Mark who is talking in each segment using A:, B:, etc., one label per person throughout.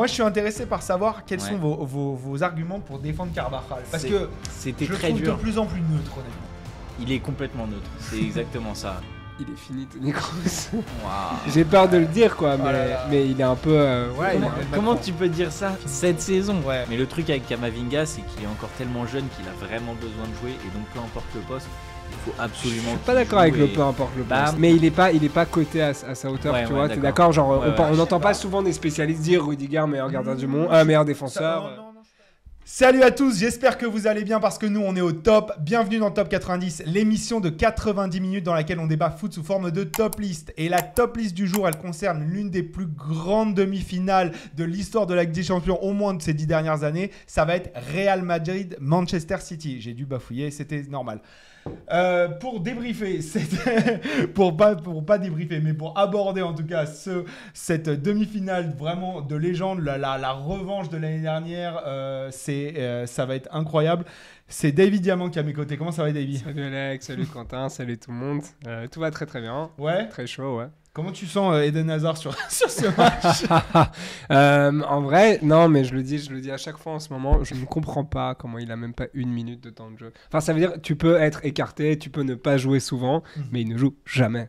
A: moi, je suis intéressé par savoir quels sont vos, arguments pour défendre Carvajal. Parce que
B: c'était je très trouve dur. de plus en plus neutre, honnêtement. Il est complètement neutre. C'est exactement ça. Il est fini, Tony Cruz. J'ai
C: peur de le dire, quoi, oh mais, il est un peu. Euh, comment,
B: tu peux dire ça cette saison Mais le truc avec Kamavinga, c'est qu'il est encore tellement jeune qu'il a vraiment besoin de jouer, et donc peu importe le poste, faut absolument. suis pas d'accord avec le peu importe le poste, Mais il
C: est pas, il est pas coté à, sa hauteur, tu vois, vois. T'es d'accord Genre, on n'entend pas, souvent des spécialistes dire Rudiger meilleur gardien du monde, un meilleur défenseur.
A: Salut à tous, j'espère que vous allez bien parce que nous on est au top. Bienvenue dans Top 90, l'émission de 90 minutes dans laquelle on débat foot sous forme de top list. Et la top list du jour, elle concerne l'une des plus grandes demi-finales de l'histoire de la Ligue des Champions, au moins de ces dix dernières années. Ça va être Real Madrid-Manchester City. J'ai dû bafouiller, c'était normal. Euh, pour débriefer, pour pas pour pas débriefer, mais pour aborder en tout cas ce, cette demi-finale vraiment de légende, la, la, revanche de l'année dernière, euh, c'est euh, ça va être incroyable. C'est David Diamant qui est à mes côtés. Comment ça va, David Salut Alex, salut Quentin, salut tout le monde. tout va très très bien. Ouais.
C: Très chaud, ouais. Comment tu sens euh, Eden Hazard sur, sur ce match euh, En vrai, non, mais je le dis, je le dis à chaque fois en ce moment, je ne comprends pas comment il a même pas une minute de temps de jeu. Enfin, ça veut dire tu peux être écarté, tu peux ne pas jouer souvent, mhm. mais il ne joue jamais.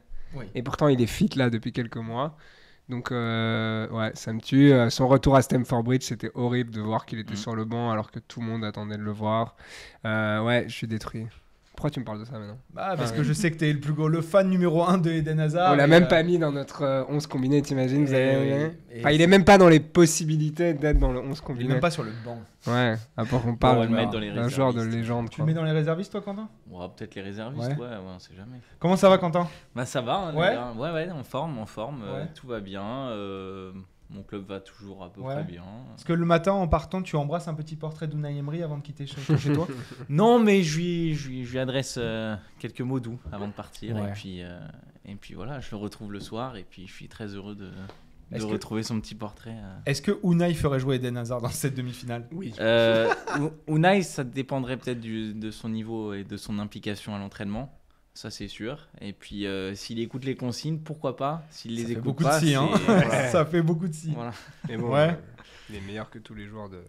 C: Et pourtant, il est fit là depuis quelques mois. Donc, euh, ouais, ça me tue. son retour à Stamford Bridge, c'était horrible de voir qu'il était mhm. sur le banc alors que tout le monde attendait de le voir. ouais, je suis détruit. Pourquoi tu me parles de ça maintenant Bah, parce ah que je sais
A: que t'es le plus gros, le fan numéro 1 de Eden
C: Hazard. On l'a même euh, pas mis dans notre 11 euh, combiné, t'imagines Il est même pas dans les possibilités d'être dans le 11 combiné. Il est même pas sur le banc.
B: Ouais, à part qu'on parle d'un genre de légende. Tu le mets dans les réservistes, toi, Quentin ouais, Peut-être les réservistes, ouais. ouais, on sait jamais. Comment ça va, Quentin Bah, ça va. Hein, ouais. ouais, ouais, en forme, en forme. Euh, tout va bien. Mon club va toujours à peu près bien. Est-ce que le
A: matin, en partant, tu embrasses un petit portrait d'Unai Emery avant de quitter chez toi Non,
B: mais je lui, je adresse euh, quelques mots doux avant de partir. Et, puis, euh, et puis voilà, je le retrouve le soir et puis je suis très heureux de, retrouver son petit portrait. Euh. Est-ce
A: que Unai ferait jouer Eden Hazard dans cette demi-finale Oui.
B: Unai, ça dépendrait peut-être de son niveau et de son implication à l'entraînement. Ça, c'est sûr. Et puis, euh, s'il écoute les consignes, pourquoi pas S'il les écoute beaucoup de si, hein. ça fait beaucoup de si. Voilà. Mais bon, ouais. Euh, il est meilleur que tous les joueurs de,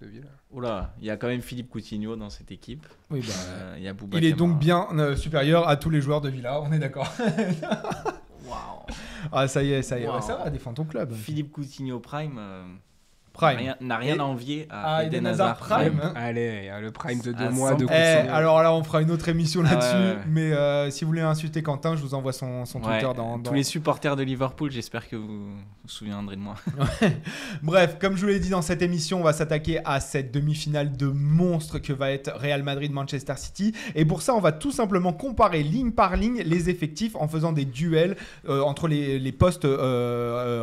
B: de Villa. il y a quand même Philippe Coutinho dans cette équipe. Oui, bah, euh, il, est donc
A: bien supérieur à tous les joueurs de Villa, on est d'accord.
B: Waouh. Ah, ça y est, ça y est. ça va, défends ton club. Philippe Coutinho Prime. N'a rien, à envier à, à Eden, Hazard Prime. Hein. Allez, euh, le Prime de deux mois
C: de
A: eh, Alors là, on fera une autre émission ah, là-dessus. Mais euh, si vous voulez insulter Quentin, je vous envoie son, son Twitter euh, dans, Tous les
B: supporters de Liverpool, j'espère que vous vous souviendrez de moi.
A: Bref, comme je vous l'ai dit dans cette émission, on va s'attaquer à cette demi-finale de monstre que va être Real Madrid-Manchester City. Et pour ça, on va tout simplement comparer ligne par ligne les effectifs en faisant des duels entre les, les postes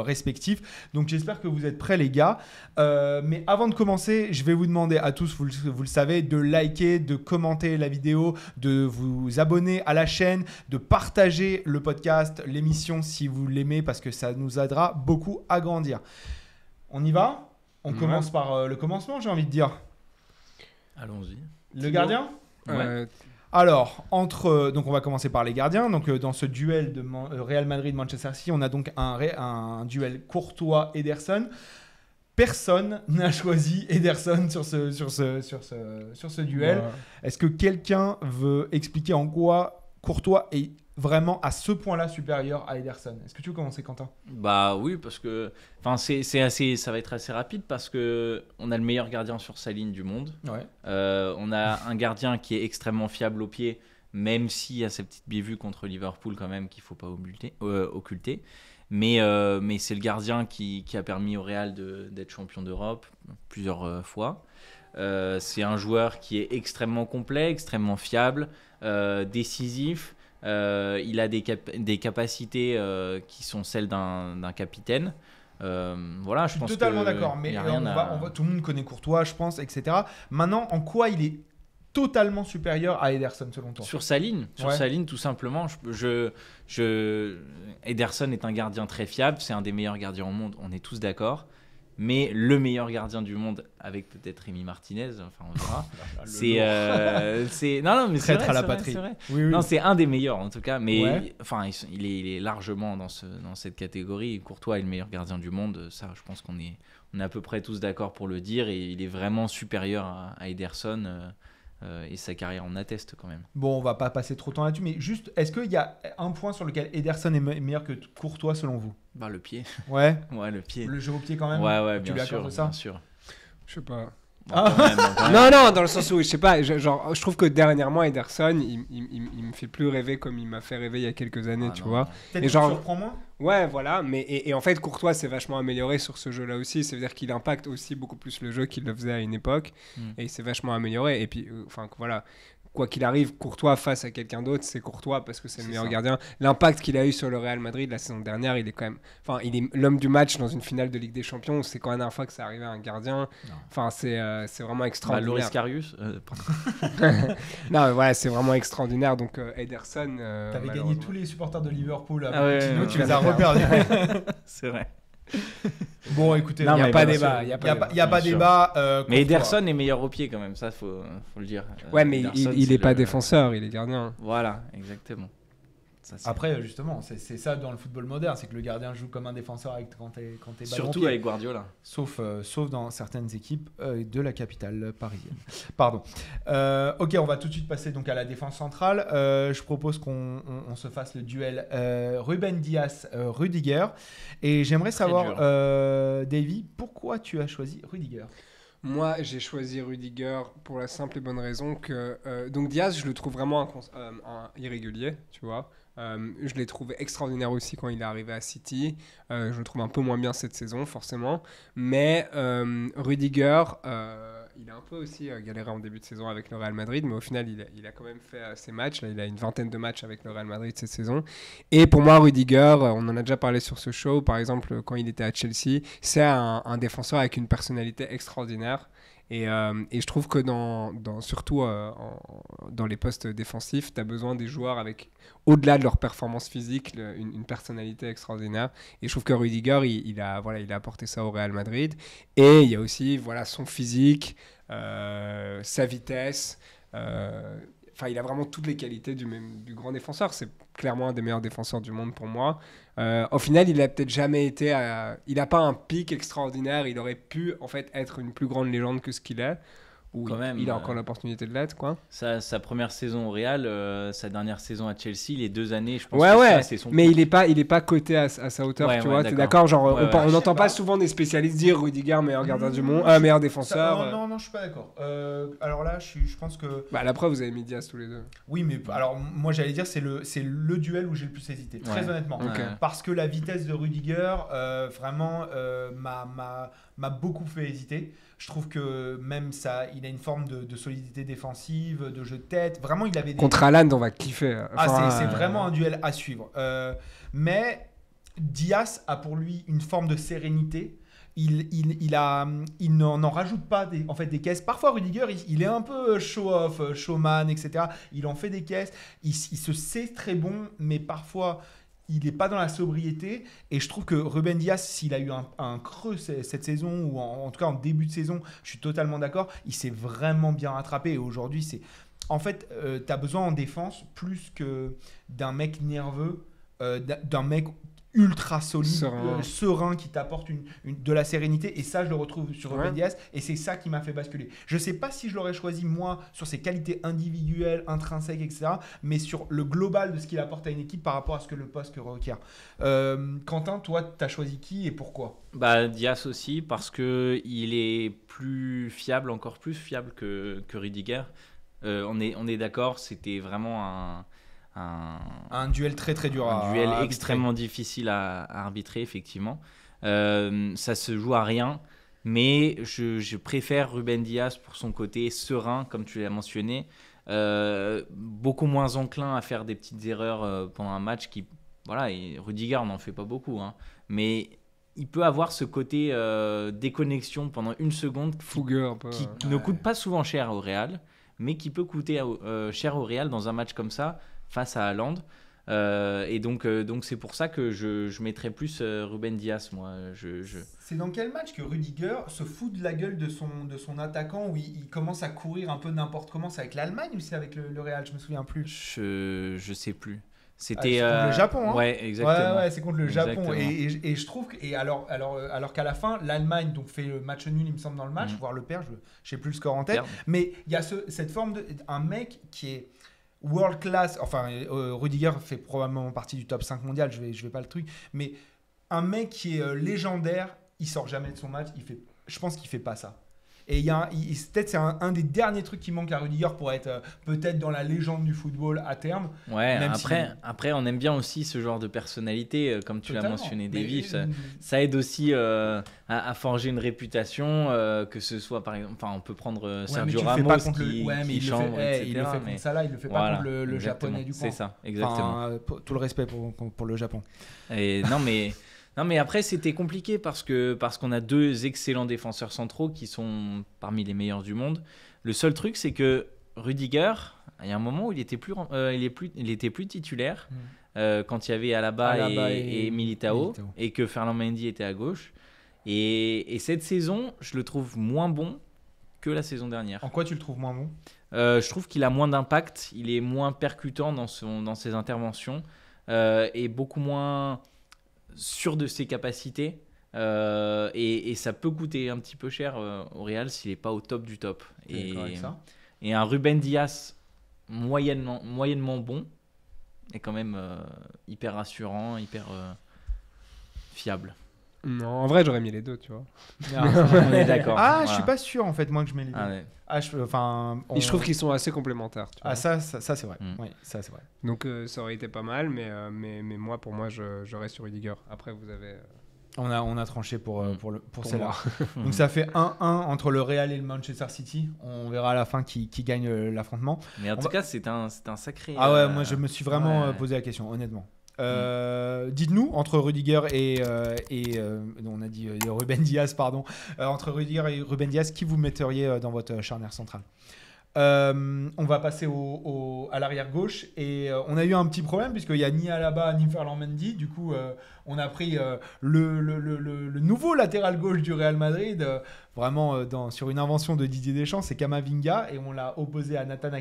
A: respectifs. Donc j'espère que vous êtes prêts, les gars. Euh, mais avant de commencer, je vais vous demander à tous, vous le, savez, de liker, de commenter la vidéo, de vous abonner à la chaîne, de partager le podcast, l'émission si vous l'aimez, parce que ça nous aidera beaucoup à grandir. On y va On commence par euh, le commencement, j'ai envie de dire.
B: Allons-y. Le gardien ouais.
A: Alors, entre, euh, donc on va commencer par les gardiens. Donc, dans ce duel de Real Madrid-Manchester City, on a donc un, un duel Courtois-Ederson personne n'a choisi Ederson sur ce, sur ce, sur ce, sur ce duel. Est-ce que quelqu'un veut expliquer en quoi Courtois est vraiment à ce point-là supérieur à Ederson Est-ce que tu veux commencer, Quentin
B: Bah oui, parce que enfin c'est assez, ça va être assez rapide parce que on a le meilleur gardien sur sa ligne du monde. Euh, on a un gardien qui est extrêmement fiable au pied, même s'il y a cette petite bévues contre Liverpool quand même qu'il faut pas occulter. Euh, mais, euh, mais c'est le gardien qui, qui, a permis au Real d'être champion d'Europe plusieurs euh, fois. Euh, c'est un joueur qui est extrêmement complet, extrêmement fiable, décisif. il a des, des capacités qui sont celles d'un capitaine. voilà, je, suis totalement d'accord. Mais
A: tout le monde connaît Courtois, je pense, etc. Maintenant, en quoi il est totalement supérieur à Ederson selon toi Sur sa ligne, sur sa
B: ligne tout simplement. Je, je, Ederson est un gardien très fiable, c'est un des meilleurs gardiens au monde, on est tous d'accord. Mais le meilleur gardien du monde, avec peut-être Rémi Martinez, enfin on verra, bah, c'est, euh, c'est non non mais c'est à la patrie. Non c'est un des meilleurs en tout cas, mais enfin il, est, largement dans ce dans cette catégorie. Courtois est le meilleur gardien du monde, ça je pense qu'on est on est à peu près tous d'accord pour le dire et il est vraiment supérieur à, Ederson. Euh, euh, et sa carrière en atteste quand même.
A: Bon, on va pas passer trop de temps là-dessus, mais juste, est-ce qu'il y a un point sur lequel Ederson est meilleur que Courtois selon vous
B: Bah le pied. Ouais. le pied. Le jeu au pied quand même. Ouais, ouais, tu bien sûr. Ça sûr. Je sais pas. non, non, dans le
A: sens où je sais pas, je,
C: trouve que dernièrement Ederson, il, me fait plus rêver comme il m'a fait rêver il y a quelques années, ah tu vois. Peut-être genre... surprends moins Ouais, voilà. Mais, et, en fait, Courtois s'est vachement amélioré sur ce jeu-là aussi. C'est-à-dire qu'il impacte aussi beaucoup plus le jeu qu'il le faisait à une époque. Mm. Et il s'est vachement amélioré. Et puis, euh, enfin, voilà quoi qu'il arrive, Courtois face à quelqu'un d'autre, c'est Courtois parce que c'est le meilleur gardien. L'impact qu'il a eu sur le Real Madrid la saison dernière, il est quand même, enfin, il est l'homme du match dans une finale de Ligue des Champions. C'est quand même la dernière fois que ça arrivait à un gardien. Enfin, c'est euh, vraiment extraordinaire. Bah, Loris Karius. Euh, non, mais c'est vraiment extraordinaire. Donc euh,
A: Ederson. Euh, T'avais gagné tous les supporters de Liverpool. Ah tu les as reperdus. c'est vrai. Bon, écoutez, il n'y a, pas débat. Il n'y a pas débat. débat euh, mais Ederson
B: est meilleur au pied quand même, ça, faut, faut le dire. Ouais, mais euh, il n'est pas défenseur, il est gardien. Voilà, exactement.
A: Après, justement, c'est ça dans le football moderne, c'est que le gardien joue comme un défenseur avec, quand t'es quand es Surtout avec Guardiola. Sauf, euh, sauf dans certaines équipes euh, de la capitale parisienne. Pardon. Euh, ok, on va tout de suite passer donc à la défense centrale. je propose qu'on se fasse le duel Ruben Dias-Rudiger. Et j'aimerais savoir, Davy, pourquoi tu as choisi
C: Rudiger moi, j'ai choisi Rudiger
A: pour la simple et bonne raison que.
C: donc, Diaz, je le trouve vraiment un irrégulier, tu vois. Euh, je l'ai trouvé extraordinaire aussi quand il est arrivé à City. Euh, je le trouve un peu moins bien cette saison, forcément. Mais euh, Rudiger, il a un peu aussi galéré en début de saison avec le Real Madrid, mais au final, il a, quand même fait ses matchs. il a une vingtaine de matchs avec le Real Madrid cette saison. Et pour moi, Rudiger, on en a déjà parlé sur ce show, par exemple, quand il était à Chelsea, c'est un, un défenseur avec une personnalité extraordinaire. Euh, et, je trouve que dans, surtout euh, dans les postes défensifs, tu as besoin des joueurs avec, au-delà de leur performance physique, une, personnalité extraordinaire. Et je trouve que Rudiger, il, a, voilà, il a apporté ça au Real Madrid. Et il y a aussi voilà, son physique, euh, sa vitesse. Enfin, il a vraiment toutes les qualités du, grand défenseur. C'est clairement un des meilleurs défenseurs du monde pour moi. Euh, au final, il a peut-être jamais été. Il n'a pas un pic extraordinaire. Il aurait pu en fait être une plus grande légende que ce qu'il est il, même, il, a euh, encore l'opportunité de l'être. quoi.
B: Sa, première saison au Real, euh, sa dernière saison à Chelsea, les deux années, je pense ouais, ouais. son Mais il n'est
C: pas, il est pas coté à, sa hauteur, tu vois, t'es d'accord Genre, on n'entend pas. souvent des spécialistes dire Rudiger, meilleur gardien du monde, euh, meilleur défenseur. non, non,
A: non, je suis pas d'accord. alors là, je, pense que... Bah, la preuve, vous
C: avez mis tous les deux. Oui, mais
A: alors moi, j'allais dire, c'est le, c'est le duel où j'ai le plus hésité, très honnêtement. Parce que la vitesse de Rudiger, vraiment, m'a, m'a beaucoup fait hésiter. Je trouve que même ça, il a une forme de, solidité défensive, de jeu de tête. Vraiment, il avait des... contre Alan, on va kiffer. Ah, c'est euh, vraiment un duel à suivre. Euh, mais Diaz a pour lui une forme de sérénité. Il, il, il n'en rajoute pas des, en fait des caisses. Parfois, Rudiger, il, est un peu show-off, showman, etc. Il en fait des caisses. il se sait très bon, mais parfois, il n'est pas dans la sobriété. Et je trouve que Ruben Diaz, s'il a eu un, creux cette saison, ou en, tout cas en début de saison, je suis totalement d'accord, il s'est vraiment bien rattrapé. Et aujourd'hui, c'est. En fait, euh, tu as besoin en défense plus que d'un mec nerveux, euh, d'un mec ultra solide, serein, euh, qui t'apporte une, de la sérénité. Et ça, je le retrouve sur ouais. Et c'est ça qui m'a fait basculer. Je ne sais pas si je l'aurais choisi, moi, sur ses qualités individuelles, intrinsèques, etc. Mais sur le global de ce qu'il apporte à une équipe par rapport à ce que le poste requiert. Euh, Quentin, toi, tu as choisi qui et pourquoi
B: bah, Diaz aussi, parce qu'il est plus fiable, encore plus fiable que, que Rudiger. Euh, on est, on est d'accord, c'était vraiment un
A: un, duel très très dur. Un duel extrêmement
B: difficile à, arbitrer, effectivement. Euh, ça se joue à rien, mais je, préfère Ruben Diaz pour son côté serein, comme tu l'as mentionné. Euh, beaucoup moins enclin à faire des petites erreurs euh, pendant un match qui. Voilà, et Rudiger n'en fait pas beaucoup, hein. mais il peut avoir ce côté déconnexion pendant une seconde Fougueur, qui, ne coûte pas souvent cher au Real, mais qui peut coûter cher au Real dans un match comme ça face à Haaland. Euh, et donc, euh, donc c'est pour ça que je, je mettrais plus euh, Ruben Diaz, moi. Je,
A: C'est dans quel match que Rudiger se fout de la gueule de son, de son attaquant où il, commence à courir un peu n'importe comment C'est avec l'Allemagne ou c'est avec le, Real Je me souviens
B: plus. Je, je sais plus. Ah, C'était contre le Japon. Hein? ouais, exactement. c'est contre le Japon. Et, et,
A: je trouve et alors, alors, alors qu'à la fin, l'Allemagne donc fait le match nul, il me semble, dans le match, mhm. voire le père, je, sais plus le score en tête. Mais il y a cette forme de un mec qui est world class, enfin euh, euh, Rudiger fait probablement partie du top 5 mondial, je vais, je vais pas le truc, mais un mec qui est euh, légendaire, il sort jamais de son match, il fait, je pense qu'il fait pas ça. Et peut-être c'est un, des derniers trucs qui manque à Rudiger pour être euh, peut-être dans la légende du football à terme. Ouais, après,
B: après, on aime bien aussi ce genre de personnalité, euh, comme tu l'as mentionné, David. Ça, aide aussi euh, à, forger une réputation, que ce soit par exemple, enfin, on peut prendre Sergio Ramos qui, il le fait, eh, il le fait ça là, il le fait pas contre le, japonais du coup. C'est ça, exactement.
A: tout le respect pour, pour le Japon.
B: Et non, mais Non, mais après, c'était compliqué parce que parce qu'on a deux excellents défenseurs centraux qui sont parmi les meilleurs du monde. Le seul truc, c'est que Rudiger, il y a un moment où il était plus, euh, il est plus, il était plus titulaire mm. euh, quand il y avait Alaba, et, Militao, et que Fernand Mendy était à gauche. Et, cette saison, je le trouve moins bon que la saison dernière. En quoi tu le trouves moins bon euh, Je trouve qu'il a moins d'impact, il est moins percutant dans, son, dans ses interventions et beaucoup moins sûr de ses capacités. Euh, et, ça peut coûter un petit peu cher euh, au Real s'il n'est pas au top du top. Et, un Ruben Diaz moyennement, moyennement bon est quand même euh, hyper rassurant, hyper fiable.
C: Non, en vrai, j'aurais mis les deux, tu vois.
B: d'accord. Ah, je suis pas sûr en fait, moi que je mets les deux. Ah,
A: ah, je, enfin, je trouve qu'ils sont assez complémentaires. Tu Ah, ça, ça, c'est vrai. Mm. Oui, ça, c'est
C: Donc, euh, ça aurait été pas mal, mais, euh, mais, mais moi, pour moi, je, reste sur Rudiger. Après, vous avez. Euh,
A: on a, on a tranché pour, mm. pour, pour, celle-là. Donc, ça fait 1-1 entre le Real et le Manchester City. On verra à la fin qui, gagne l'affrontement.
B: Mais en tout cas, c'est un, sacré. Ah ouais, moi, je me suis vraiment posé
A: la question, honnêtement.
B: Euh,
A: dites-nous, entre Rudiger et. Euh, et euh, on a dit Ruben Diaz, pardon. entre Rudiger et Ruben Diaz, qui vous metteriez dans votre charnière centrale on va passer à l'arrière gauche et on a eu un petit problème puisqu'il n'y a ni Alaba ni Ferland Mendy. Du coup, on a pris le, nouveau latéral gauche du Real Madrid, vraiment sur une invention de Didier Deschamps, c'est Kamavinga et on l'a opposé à Nathan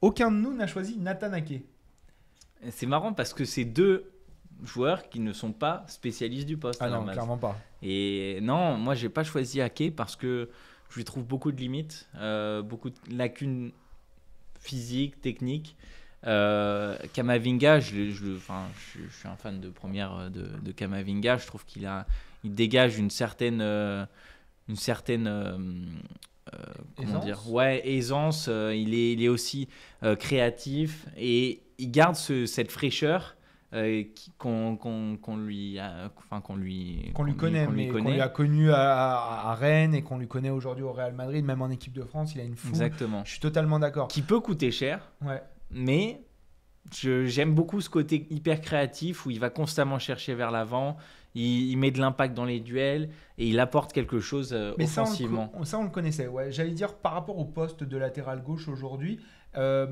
A: Aucun de nous n'a choisi Nathan
B: c'est marrant parce que c'est deux joueurs qui ne sont pas spécialistes du poste. Ah non, clairement pas. Et non, moi, j'ai pas choisi Ake parce que je lui trouve beaucoup de limites, euh, beaucoup de lacunes physiques, techniques. Euh, Kamavinga, je, je, je, suis un fan de première euh, de, Kamavinga. Je trouve qu'il a, il dégage une certaine, une certaine, aisance. dire, ouais, aisance. il est, il est aussi créatif et il garde cette fraîcheur euh, qu'on lui, a, enfin qu'on lui, qu'on connaît, mais qu'on a
A: connu à, Rennes et qu'on lui connaît aujourd'hui au Real Madrid, même en équipe de France, il a une foule. Exactement.
B: Je suis totalement d'accord. Qui peut coûter cher. Ouais. Mais j'aime beaucoup ce côté hyper créatif où il va constamment chercher vers l'avant, il, met de l'impact dans les duels et il apporte quelque chose euh, Mais offensivement.
A: Ça on, le, connaissait, ouais. J'allais dire par rapport au poste de latéral gauche aujourd'hui. Euh,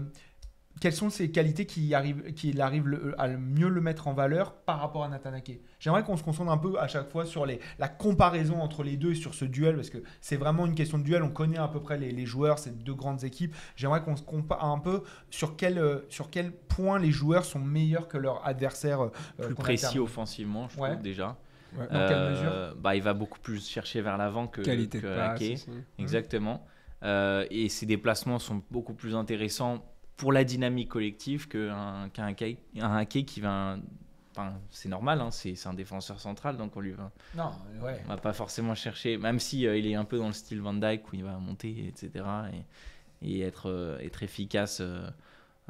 A: quelles sont ses qualités qui, arrivent, qui le, à mieux le mettre en valeur par rapport à Natanake J'aimerais qu'on se concentre un peu à chaque fois sur les, la comparaison entre les deux et sur ce duel, parce que c'est vraiment une question de duel. On connaît à peu près les, joueurs, ces deux grandes équipes. J'aimerais qu'on se compare un peu sur quel, euh, sur quel point les joueurs sont meilleurs que leurs adversaires. Euh, plus précis offensivement, je trouve déjà. Dans quelle mesure
B: euh, bah, Il va beaucoup plus chercher vers l'avant que, Qualité mmh. Exactement. et ses déplacements sont beaucoup plus intéressants pour la dynamique collective qu'un qu'un qui va c'est normal, hein, c'est un défenseur central, donc on lui va. Non, va pas forcément chercher, même si euh, il est un peu dans le style Van Dyke où il va monter, etc. et, être, euh, être efficace euh,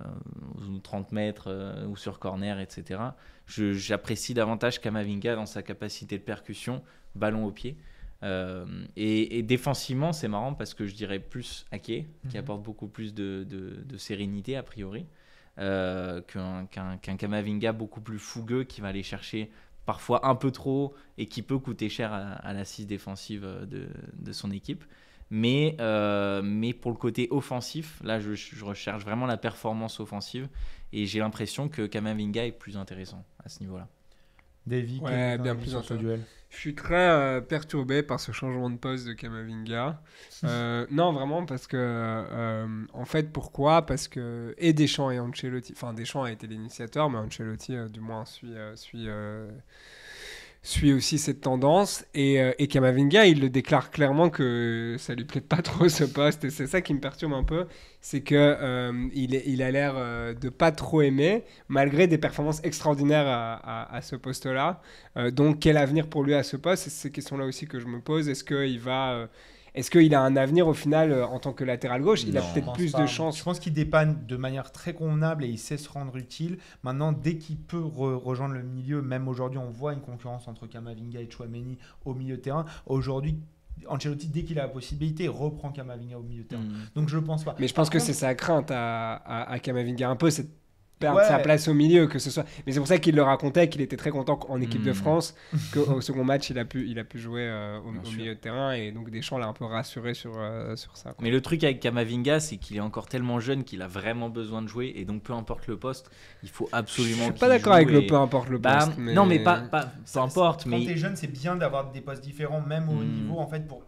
B: aux 30 mètres ou sur corner, etc. J'apprécie davantage Kamavinga dans sa capacité de percussion, ballon au pied. Euh, et, défensivement, c'est marrant parce que je dirais plus Ake, qui mhm. apporte beaucoup plus de, sérénité a priori, euh, qu'un Kamavinga beaucoup plus fougueux qui va aller chercher parfois un peu trop et qui peut coûter cher à, l'assise défensive de, son équipe. Mais, euh, mais pour le côté offensif, là, je, je recherche vraiment la performance offensive et j'ai l'impression que Kamavinga est plus intéressant à ce niveau-là.
A: Davy
C: bien plus dans duel. Je suis très euh, perturbé par ce changement de poste de Kamavinga. Euh, non, vraiment, parce que. Euh, en fait, pourquoi Parce que. Et Deschamps et Ancelotti. Enfin, Deschamps a été l'initiateur, mais Ancelotti, du moins, suit. suit suit aussi cette tendance. Euh, et, Kamavinga, il le déclare clairement que ça lui plaît pas trop ce poste. Et c'est ça qui me perturbe un peu, c'est que euh, il, il, a l'air euh, de pas trop aimer, malgré des performances extraordinaires à, ce poste-là. donc quel avenir pour lui à ce poste C'est ces questions-là aussi que je me pose. Est-ce qu'il va est-ce qu'il a un avenir au final euh, en tant que latéral gauche Il a peut-être plus de chances.
A: Je pense qu'il dépanne de manière très convenable et il sait se rendre utile. Maintenant, dès qu'il peut rejoindre le milieu, même aujourd'hui, on voit une concurrence entre Kamavinga et Chouameni au milieu terrain. Aujourd'hui, Ancelotti, dès qu'il a la possibilité, reprend Kamavinga au milieu de terrain. Hmm. Donc je ne pense pas. Mais je pense que c'est
C: sa crainte à, à, à Kamavinga un peu, cette sa place au milieu, que ce soit. Mais c'est pour ça qu'il le racontait, qu'il était
B: très content qu'en équipe de hmm. France, qu'au
C: second match, il a pu, il a pu jouer euh, au, milieu de terrain. Et donc Deschamps l'a un peu rassuré
B: sur, euh, sur ça. Mais le truc avec Kamavinga, c'est qu'il est encore tellement jeune qu'il a vraiment besoin de jouer. Et donc, peu importe le poste, il faut absolument. pas d'accord avec le peu importe le bah, poste. Non, mais pas, pas peu importe. Mais... Quand t'es jeune,
A: c'est bien d'avoir des postes différents, même au hmm. niveau, en fait, pour,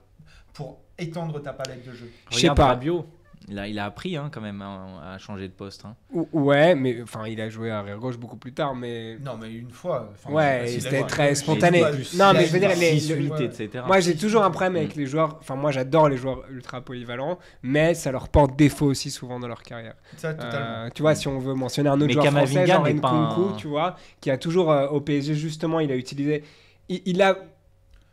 A: pour étendre ta palette de jeu. Je sais
B: pas. bio. Il a, il a appris hein, quand même hein, à, changer de poste. Hein.
C: Ouais, mais enfin, il a joué à arrière gauche beaucoup plus tard, mais.
A: Non, mais une fois.
C: Ouais, c'était très spontané. Non, mais je veux dire, les, etc. Moi, j'ai toujours un problème avec mm. les joueurs. Enfin, moi, j'adore les joueurs ultra polyvalents, mais ça leur porte défaut aussi souvent dans leur carrière. Ça, totalement. Euh, tu vois, si on veut mentionner un autre joueur français, genre Nkunku, un... tu vois, qui a toujours euh, au PSG justement, il a utilisé, il, a,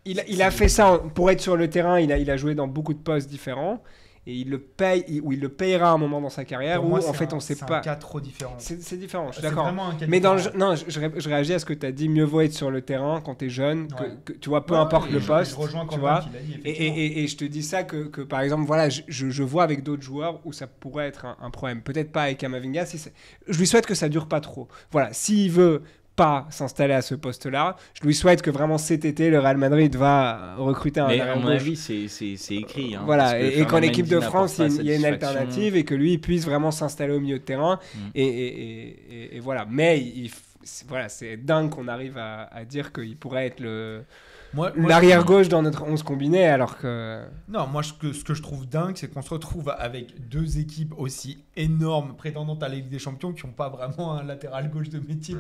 C: il a fait ça pour être sur le terrain. Il a, il a joué dans beaucoup de postes différents et il le paye ou il le payera à un moment dans sa carrière où en fait on on sait pas. C'est un cas trop différent. C'est différent, je suis d'accord. Mais dans non, je, réagis à ce que tu as dit, mieux vaut être sur le terrain quand tu es jeune, que, tu vois, peu importe le poste, tu vois. et, et, je te dis ça que, que par exemple, voilà, je, vois avec d'autres joueurs où ça pourrait être un, problème. Peut-être pas avec Amavinga si je lui souhaite que ça dure pas trop. Voilà, s'il veut pas s'installer à ce poste-là. Je lui souhaite que vraiment cet été, le Real Madrid va recruter un. Mais à mon avis,
B: c'est écrit. Hein, voilà, et, qu'en équipe de France, il y, ait une alternative
C: et que lui puisse vraiment s'installer au milieu de terrain. Mm. Et, voilà. Mais voilà, c'est dingue qu'on arrive à, à dire qu'il pourrait être le l'arrière-gauche dans notre 11 combiné, alors que.
A: Non, moi, ce que, ce que je trouve dingue, c'est qu'on se retrouve avec deux équipes aussi énormes, prétendantes à la des Champions, qui n'ont pas vraiment un latéral gauche de métier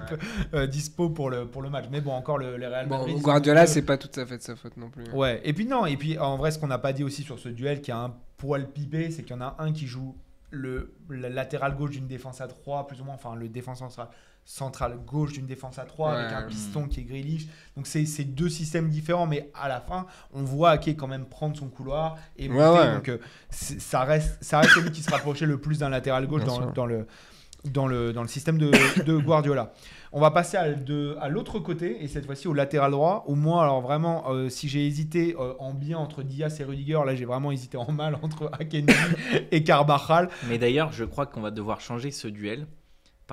A: euh, dispo pour le, pour le match. Mais bon, encore le, les Real Madrid. Bon, Guardiola, c'est
C: pas tout à fait de sa faute non plus. Ouais,
A: et puis non, et puis en vrai, ce qu'on n'a pas dit aussi sur ce duel qui a un poil pipé, c'est qu'il y en a un qui joue le, latéral gauche d'une défense à 3, plus ou moins, enfin, le défenseur central centrale gauche d'une défense à 3 avec un piston qui est Grealish. Donc c'est deux systèmes différents, mais à la fin, on voit Ake quand même prendre son couloir et monter. Donc euh, ça reste, ça reste celui qui se rapprochait le plus d'un latéral gauche dans, le, dans, le, dans le système de, Guardiola. On va passer à, l'autre côté et cette fois-ci au latéral droit. Au moins, alors vraiment, euh, si j'ai hésité euh, en bien entre Diaz et Rudiger, là j'ai vraiment hésité en mal entre Akeni
B: et Carbajal. Mais d'ailleurs, je crois qu'on va devoir changer ce duel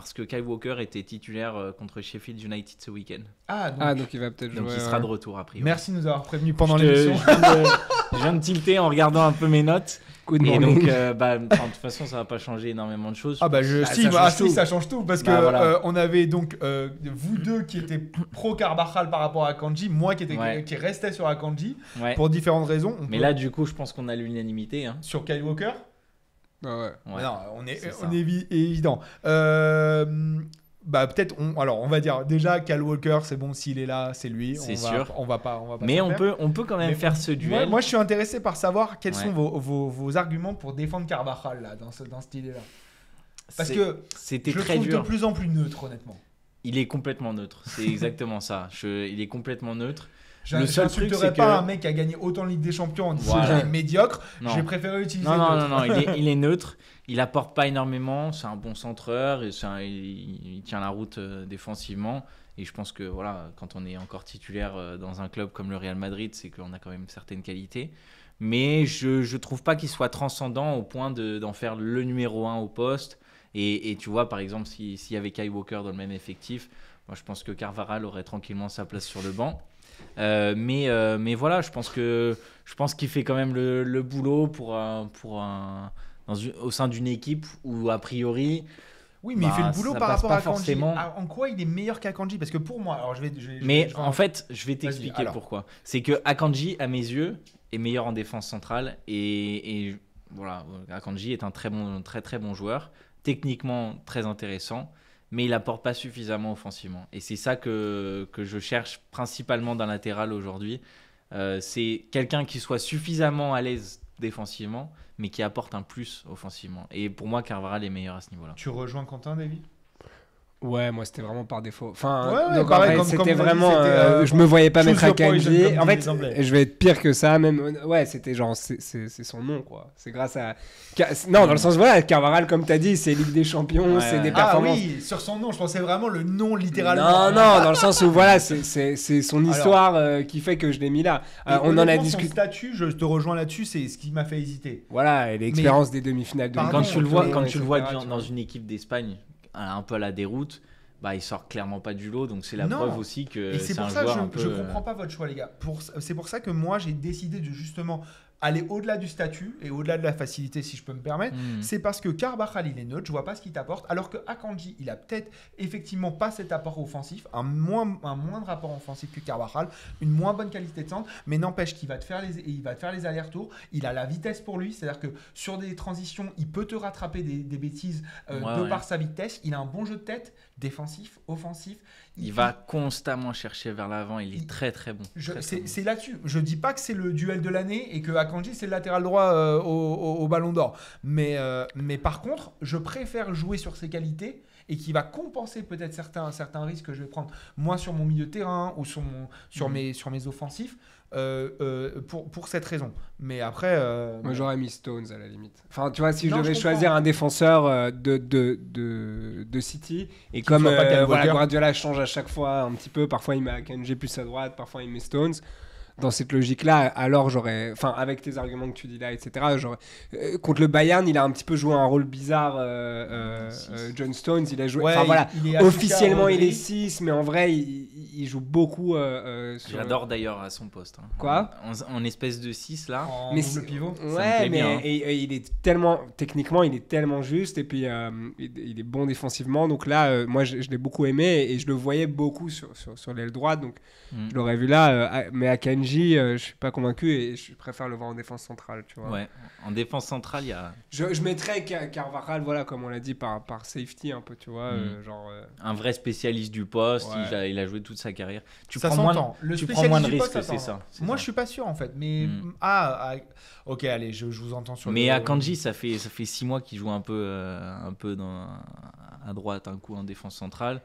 B: parce que Kyle Walker était titulaire euh, contre Sheffield United ce week-end. Ah, donc, ah, il va peut-être jouer. Donc il sera de retour après. Merci de nous avoir prévenus pendant les Je, je, viens de tilter en regardant un peu mes notes. et donc, euh, bah, de toute façon, ça va pas changer énormément de choses. Ah bah, je, si, ça, bah, change ça change tout parce qu'on bah, que euh,
A: on avait donc vous deux qui étaient pro Carbajal par rapport à Kanji, moi qui qui restais sur Akanji pour différentes raisons. Mais là, du coup, je pense qu'on a l'unanimité. Hein. Sur Kyle Walker. Ouais. Non, on est, évident. Euh, bah peut-être alors on va dire déjà Cal Walker c'est bon s'il est là c'est lui c'est sûr on va pas on va pas mais on peut on peut quand même faire ce duel moi, je suis intéressé par savoir quels sont vos, vos, arguments pour défendre Carvajal là dans ce dans cette idée là
B: parce que c'était très trouve de plus
A: en plus neutre honnêtement
B: il est complètement neutre c'est exactement ça il est complètement neutre truc, pas un
A: mec qui a gagné autant de Ligue des Champions en disant est médiocre. J'ai préféré utiliser. Non, non, non, non, il,
B: est, neutre. Il apporte pas énormément. C'est un bon centreur. Et il, tient la route euh, défensivement. Et je pense que voilà, quand on est encore titulaire euh, dans un club comme le Real Madrid, c'est qu'on a quand même certaines qualités. Mais je ne trouve pas qu'il soit transcendant au point d'en faire le numéro un au poste. Et, et tu vois, par exemple, s'il y avait Kai Walker dans le même effectif, moi, je pense que Carvaral aurait tranquillement sa place sur le banc. Euh, mais, euh, mais voilà, je pense que je pense qu'il fait quand même le, boulot pour pour au sein d'une équipe où a priori. Oui, mais il fait le bah, boulot par rapport à Kanji. Ah,
A: en quoi il est meilleur qu'Akanji Parce que pour moi, alors je vais. mais en fait, je vais t'expliquer pourquoi.
B: C'est que Akanji, à mes yeux, est meilleur en défense centrale et, voilà, Akanji est un très bon, très très bon joueur, techniquement très intéressant mais il apporte pas suffisamment offensivement. Et c'est ça que, que, je cherche principalement d'un latéral aujourd'hui. Euh, c'est quelqu'un qui soit suffisamment à l'aise défensivement, mais qui apporte un plus offensivement. Et pour moi, Carvara est meilleur à ce niveau-là.
C: Tu rejoins Quentin, David Ouais, moi c'était vraiment par défaut. Enfin,
B: c'était vraiment. Euh, euh, je me voyais pas mettre à En fait, je vais être
C: pire que ça. Même, ouais, c'était genre, c'est son nom quoi. C'est grâce à. Non, dans le sens voilà, Carvaral, comme t'as dit, c'est Ligue des Champions, c'est des ah performances. Ah
A: oui, sur son nom, je pensais vraiment le nom littéralement. Non, non, dans le sens
C: où voilà, c'est son histoire euh, qui fait que je l'ai mis là. on en a discuté. Son statut,
A: je te rejoins là-dessus, c'est ce qui m'a fait hésiter. Voilà, et l'expérience des demi-finales. De quand tu quand tu le vois dans
B: une équipe d'Espagne, un peu à la déroute, bah, il sort clairement pas du lot. Donc c'est la preuve aussi que c'est un joueur je, un peu... je comprends
A: pas votre choix, les gars. c'est pour ça que moi j'ai décidé de justement aller au-delà du statut et au-delà de la facilité, si je peux me permettre, hmm. c'est parce que Carvajal, il est neutre, je vois pas ce qu'il t'apporte, alors que Akanji, il a peut-être effectivement pas cet apport offensif, un, moins, un moindre rapport offensif que Carvajal, une moins bonne qualité de centre, mais n'empêche qu'il va te faire les, les allers-retours, il a la vitesse pour lui, c'est-à-dire que sur des transitions, il peut te rattraper des, bêtises euh, de par sa vitesse, il a un bon jeu de tête,
B: défensif, offensif, il va constamment chercher vers l'avant. Il est très très bon.
A: C'est là-dessus. Je dis pas que c'est le duel de l'année et que Akanji c'est le latéral droit euh, au, Ballon d'Or. Mais, euh, mais par contre, je préfère jouer sur ses qualités et qui va compenser peut-être certains, certains risques que je vais prendre moi sur mon milieu de terrain ou sur, mon, sur, mmh. mes, sur mes offensifs euh, euh, pour, pour cette raison. Mais après. Euh, moi j'aurais mis Stones à la limite. Enfin,
C: tu vois, si je devais choisir un défenseur de, de, de, City, et comme voilà, Guardiola change à chaque fois un petit peu, parfois il met Akanji plus à droite, parfois il met Stones dans cette logique-là, alors j'aurais, enfin avec tes arguments que tu dis là, etc. Euh, contre le Bayern, il a un petit peu joué un rôle bizarre. Euh, euh, John Stones, il a joué. enfin voilà, officiellement il est 6, mais en vrai, il, joue beaucoup. J'adore
B: d'ailleurs à son poste. Hein. Quoi en, espèce de 6 là. En mais le pivot. Ouais, mais bien, hein.
C: il est tellement techniquement, il est tellement juste et puis il, est bon défensivement. Donc là, moi, je, l'ai beaucoup aimé et, je le voyais beaucoup sur sur, l'aile droite. Donc mm. je l'aurais vu là, mais à Kenji euh, je suis pas convaincu et je préfère le voir en défense centrale. Tu vois. Ouais,
B: en défense centrale, il y a. Je,
C: mettrais Carvajal, voilà, comme on l'a dit, par, par safety un peu, tu vois. Mm. Euh, genre, euh,
B: Un vrai spécialiste du poste, il, a, joué toute sa carrière. Tu ça prends le spécialiste moins de risques, c'est ça.
A: Moi, je suis pas sûr en fait, mais. Mm. Ah, ah, ok, allez, je, vous entends sur Mais à
B: Kanji, ça fait, ça fait six mois qu'il joue un peu, un peu dans, à droite, un coup en défense centrale.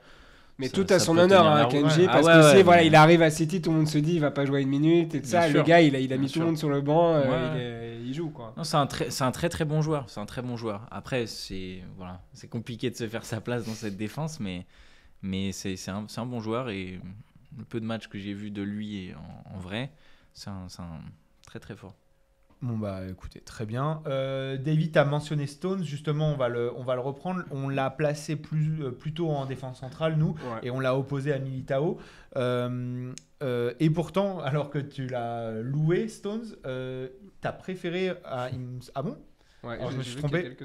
B: Mais tout à son honneur, hein, Kenji, parce qu'il ah que voilà, il
C: arrive à City, tout le monde se dit, il va pas jouer une minute et ça. Le gars, il a, il a mis tout le monde sur le banc, et euh,
B: il, joue quoi. C'est un, très, un très très bon joueur, c'est un très bon joueur. Après, c'est voilà, c'est compliqué de se faire sa place dans cette défense, mais, mais c'est un, un, bon joueur et le peu de matchs que j'ai vu de lui en, en vrai, c'est un, un très très fort.
A: Bon bah écoutez, très bien. Euh, David a mentionné Stones, justement on va le, on va le reprendre. On l'a placé plus, euh, plutôt en défense centrale, nous, et on l'a opposé à Militao. Euh, et pourtant, alors que tu l'as loué, Stones, t'as préféré à... Ah bon je me suis trompé.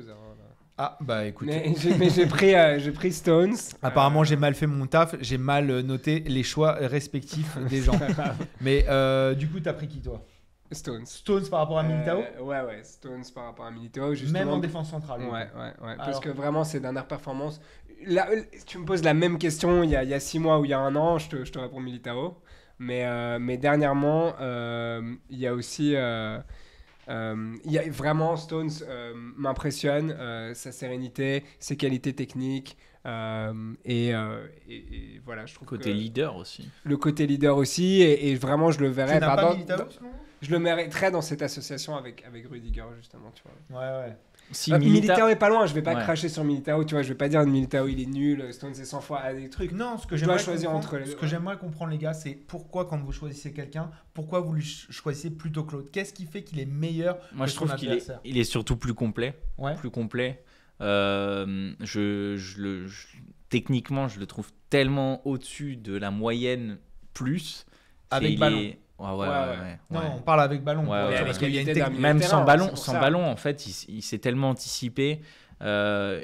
A: Ah bah écoute. Mais j'ai pris, pris, Stones. Apparemment j'ai mal fait mon taf, j'ai mal noté les choix respectifs des gens. Mais du coup t'as pris qui toi Stones. Stones par
C: rapport à Militao euh, Ouais, ouais, Stones par rapport à Militao. Justement. Même en défense centrale. Ouais, ouais, ouais. Parce que vraiment, ses dernières performances. Là, euh, tu me poses la même question il y a, six mois ou il y a un an, je te, je réponds Militao. Mais, euh, mais dernièrement, il y a aussi. il y a, vraiment, Stones m'impressionne, sa sérénité, ses qualités techniques, et, et, voilà, je trouve côté leader aussi. Le côté leader aussi, et, vraiment, je le verrais. Tu pas je le très dans cette association avec, avec Rudiger, justement, tu euh, Militao est pas loin, je vais pas cracher sur Militao, tu vois, je vais pas dire Militao il est nul, Stone, est 100 fois à ah, des trucs. Non, ce que j'aimerais choisir ce que j'aimerais
A: comprendre les gars, c'est pourquoi quand vous choisissez quelqu'un, pourquoi vous lui choisissez plutôt Claude Qu'est-ce qui fait qu'il est meilleur Moi je trouve qu'il est,
B: il est surtout plus complet, plus complet. Euh, je, le, techniquement, je le trouve tellement au-dessus de la moyenne plus avec ballon. Ah ouais, on parle avec ballon. Même sans ballon, sans ballon, en fait, il, s'est tellement anticipé. Euh,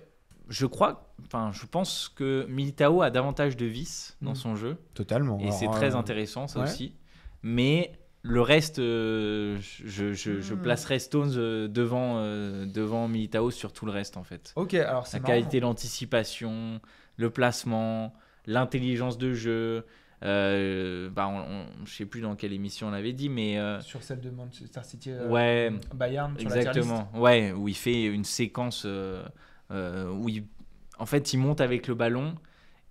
B: je crois, enfin, je pense que Militao a davantage de vis dans mm. son jeu. Totalement. Et c'est très euh, intéressant, ça aussi. Mais le reste, euh, je, je, mm. placerai Stones devant, devant Militao sur tout le reste, en fait. Ok, alors c'est La qualité, l'anticipation, le placement, l'intelligence de jeu, je euh, bah on, je sais plus dans quelle émission on l'avait dit, mais euh,
A: sur celle de Manchester City, euh, ouais, Bayern, sur exactement,
B: ouais, où il fait une séquence où il, en fait, il monte avec le ballon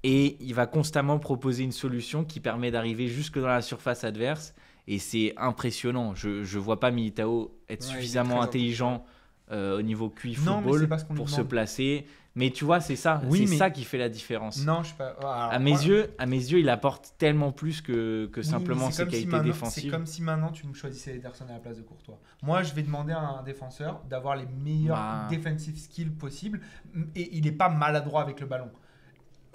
B: et il va constamment proposer une solution qui permet d'arriver jusque dans la surface adverse et c'est impressionnant. Je je vois pas Militao être suffisamment intelligent au niveau QI football pour se placer mais tu vois, c'est ça, ça qui fait la différence. Non, ah, à mes yeux, à mes yeux, il apporte tellement plus que, que simplement ses qualités défensives. C'est
A: comme si maintenant tu me choisissais Ederson à la place de Courtois. Moi, je vais demander à un défenseur d'avoir les meilleurs bah... defensive skills possibles et il n'est pas maladroit avec le ballon.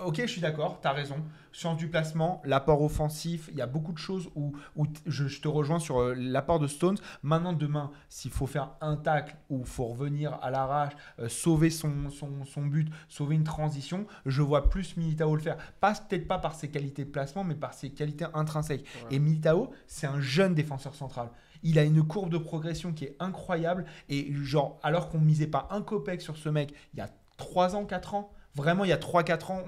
A: Ok, je suis d'accord, tu as raison. Science du placement, l'apport offensif, il y a beaucoup de choses où, où je, te rejoins sur euh, l'apport de Stones. Maintenant, demain, s'il faut faire un tacle ou faut revenir à l'arrache, euh, sauver son, but, sauver une transition, je vois plus Militao le faire. Pas peut-être pas par ses qualités de placement, mais par ses qualités intrinsèques. Et Militao, c'est un jeune défenseur central il a une courbe de progression qui est incroyable. Et genre, alors qu'on misait pas un copec sur ce mec il y a 3 ans, 4 ans, Vraiment, il y a 3-4 ans,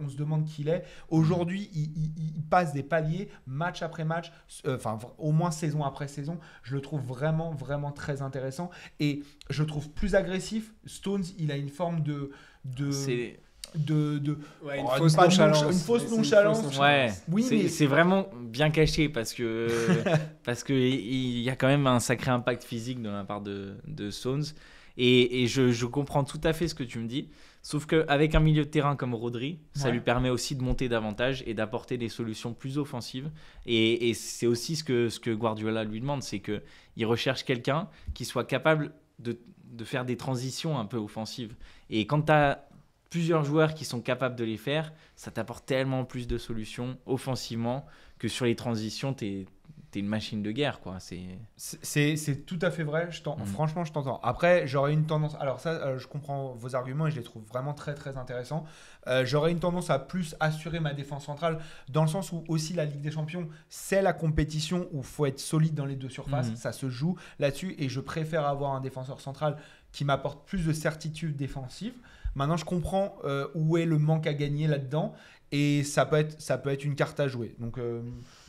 A: on, se demande qui il est. Aujourd'hui, il, passe des paliers match après match, euh, enfin au moins saison après saison. Je le trouve vraiment, vraiment très intéressant. Et je le trouve plus agressif. Stones, il a une forme de... de de, de oh, une, fausse nonchalance. Une, Oui, c'est, mais... c'est
B: vraiment bien caché parce que parce que il y a quand même un sacré impact physique de la part de, Stones. Et, je, je, comprends tout à fait ce que tu me dis. Sauf qu'avec un milieu de terrain comme Rodri, ça lui permet aussi de monter davantage et d'apporter des solutions plus offensives. Et, c'est aussi ce que, ce que Guardiola lui demande, c'est qu'il recherche quelqu'un qui soit capable de, de, faire des transitions un peu offensives. Et quand tu as plusieurs joueurs qui sont capables de les faire, ça t'apporte tellement plus de solutions offensivement que sur les transitions, tu es t'es une machine de guerre, quoi. C'est tout à fait
A: vrai. Je mm. Franchement, je t'entends. Après, j'aurais une tendance. Alors ça, euh, je comprends vos arguments et je les trouve vraiment très très intéressants. Euh, j'aurais une tendance à plus assurer ma défense centrale dans le sens où aussi la Ligue des Champions, c'est la compétition où faut être solide dans les deux surfaces. Mm. Ça se joue là-dessus et je préfère avoir un défenseur central qui m'apporte plus de certitude défensive. Maintenant, je comprends euh, où est le manque à gagner là-dedans et ça peut être ça peut être une carte à jouer. Donc euh,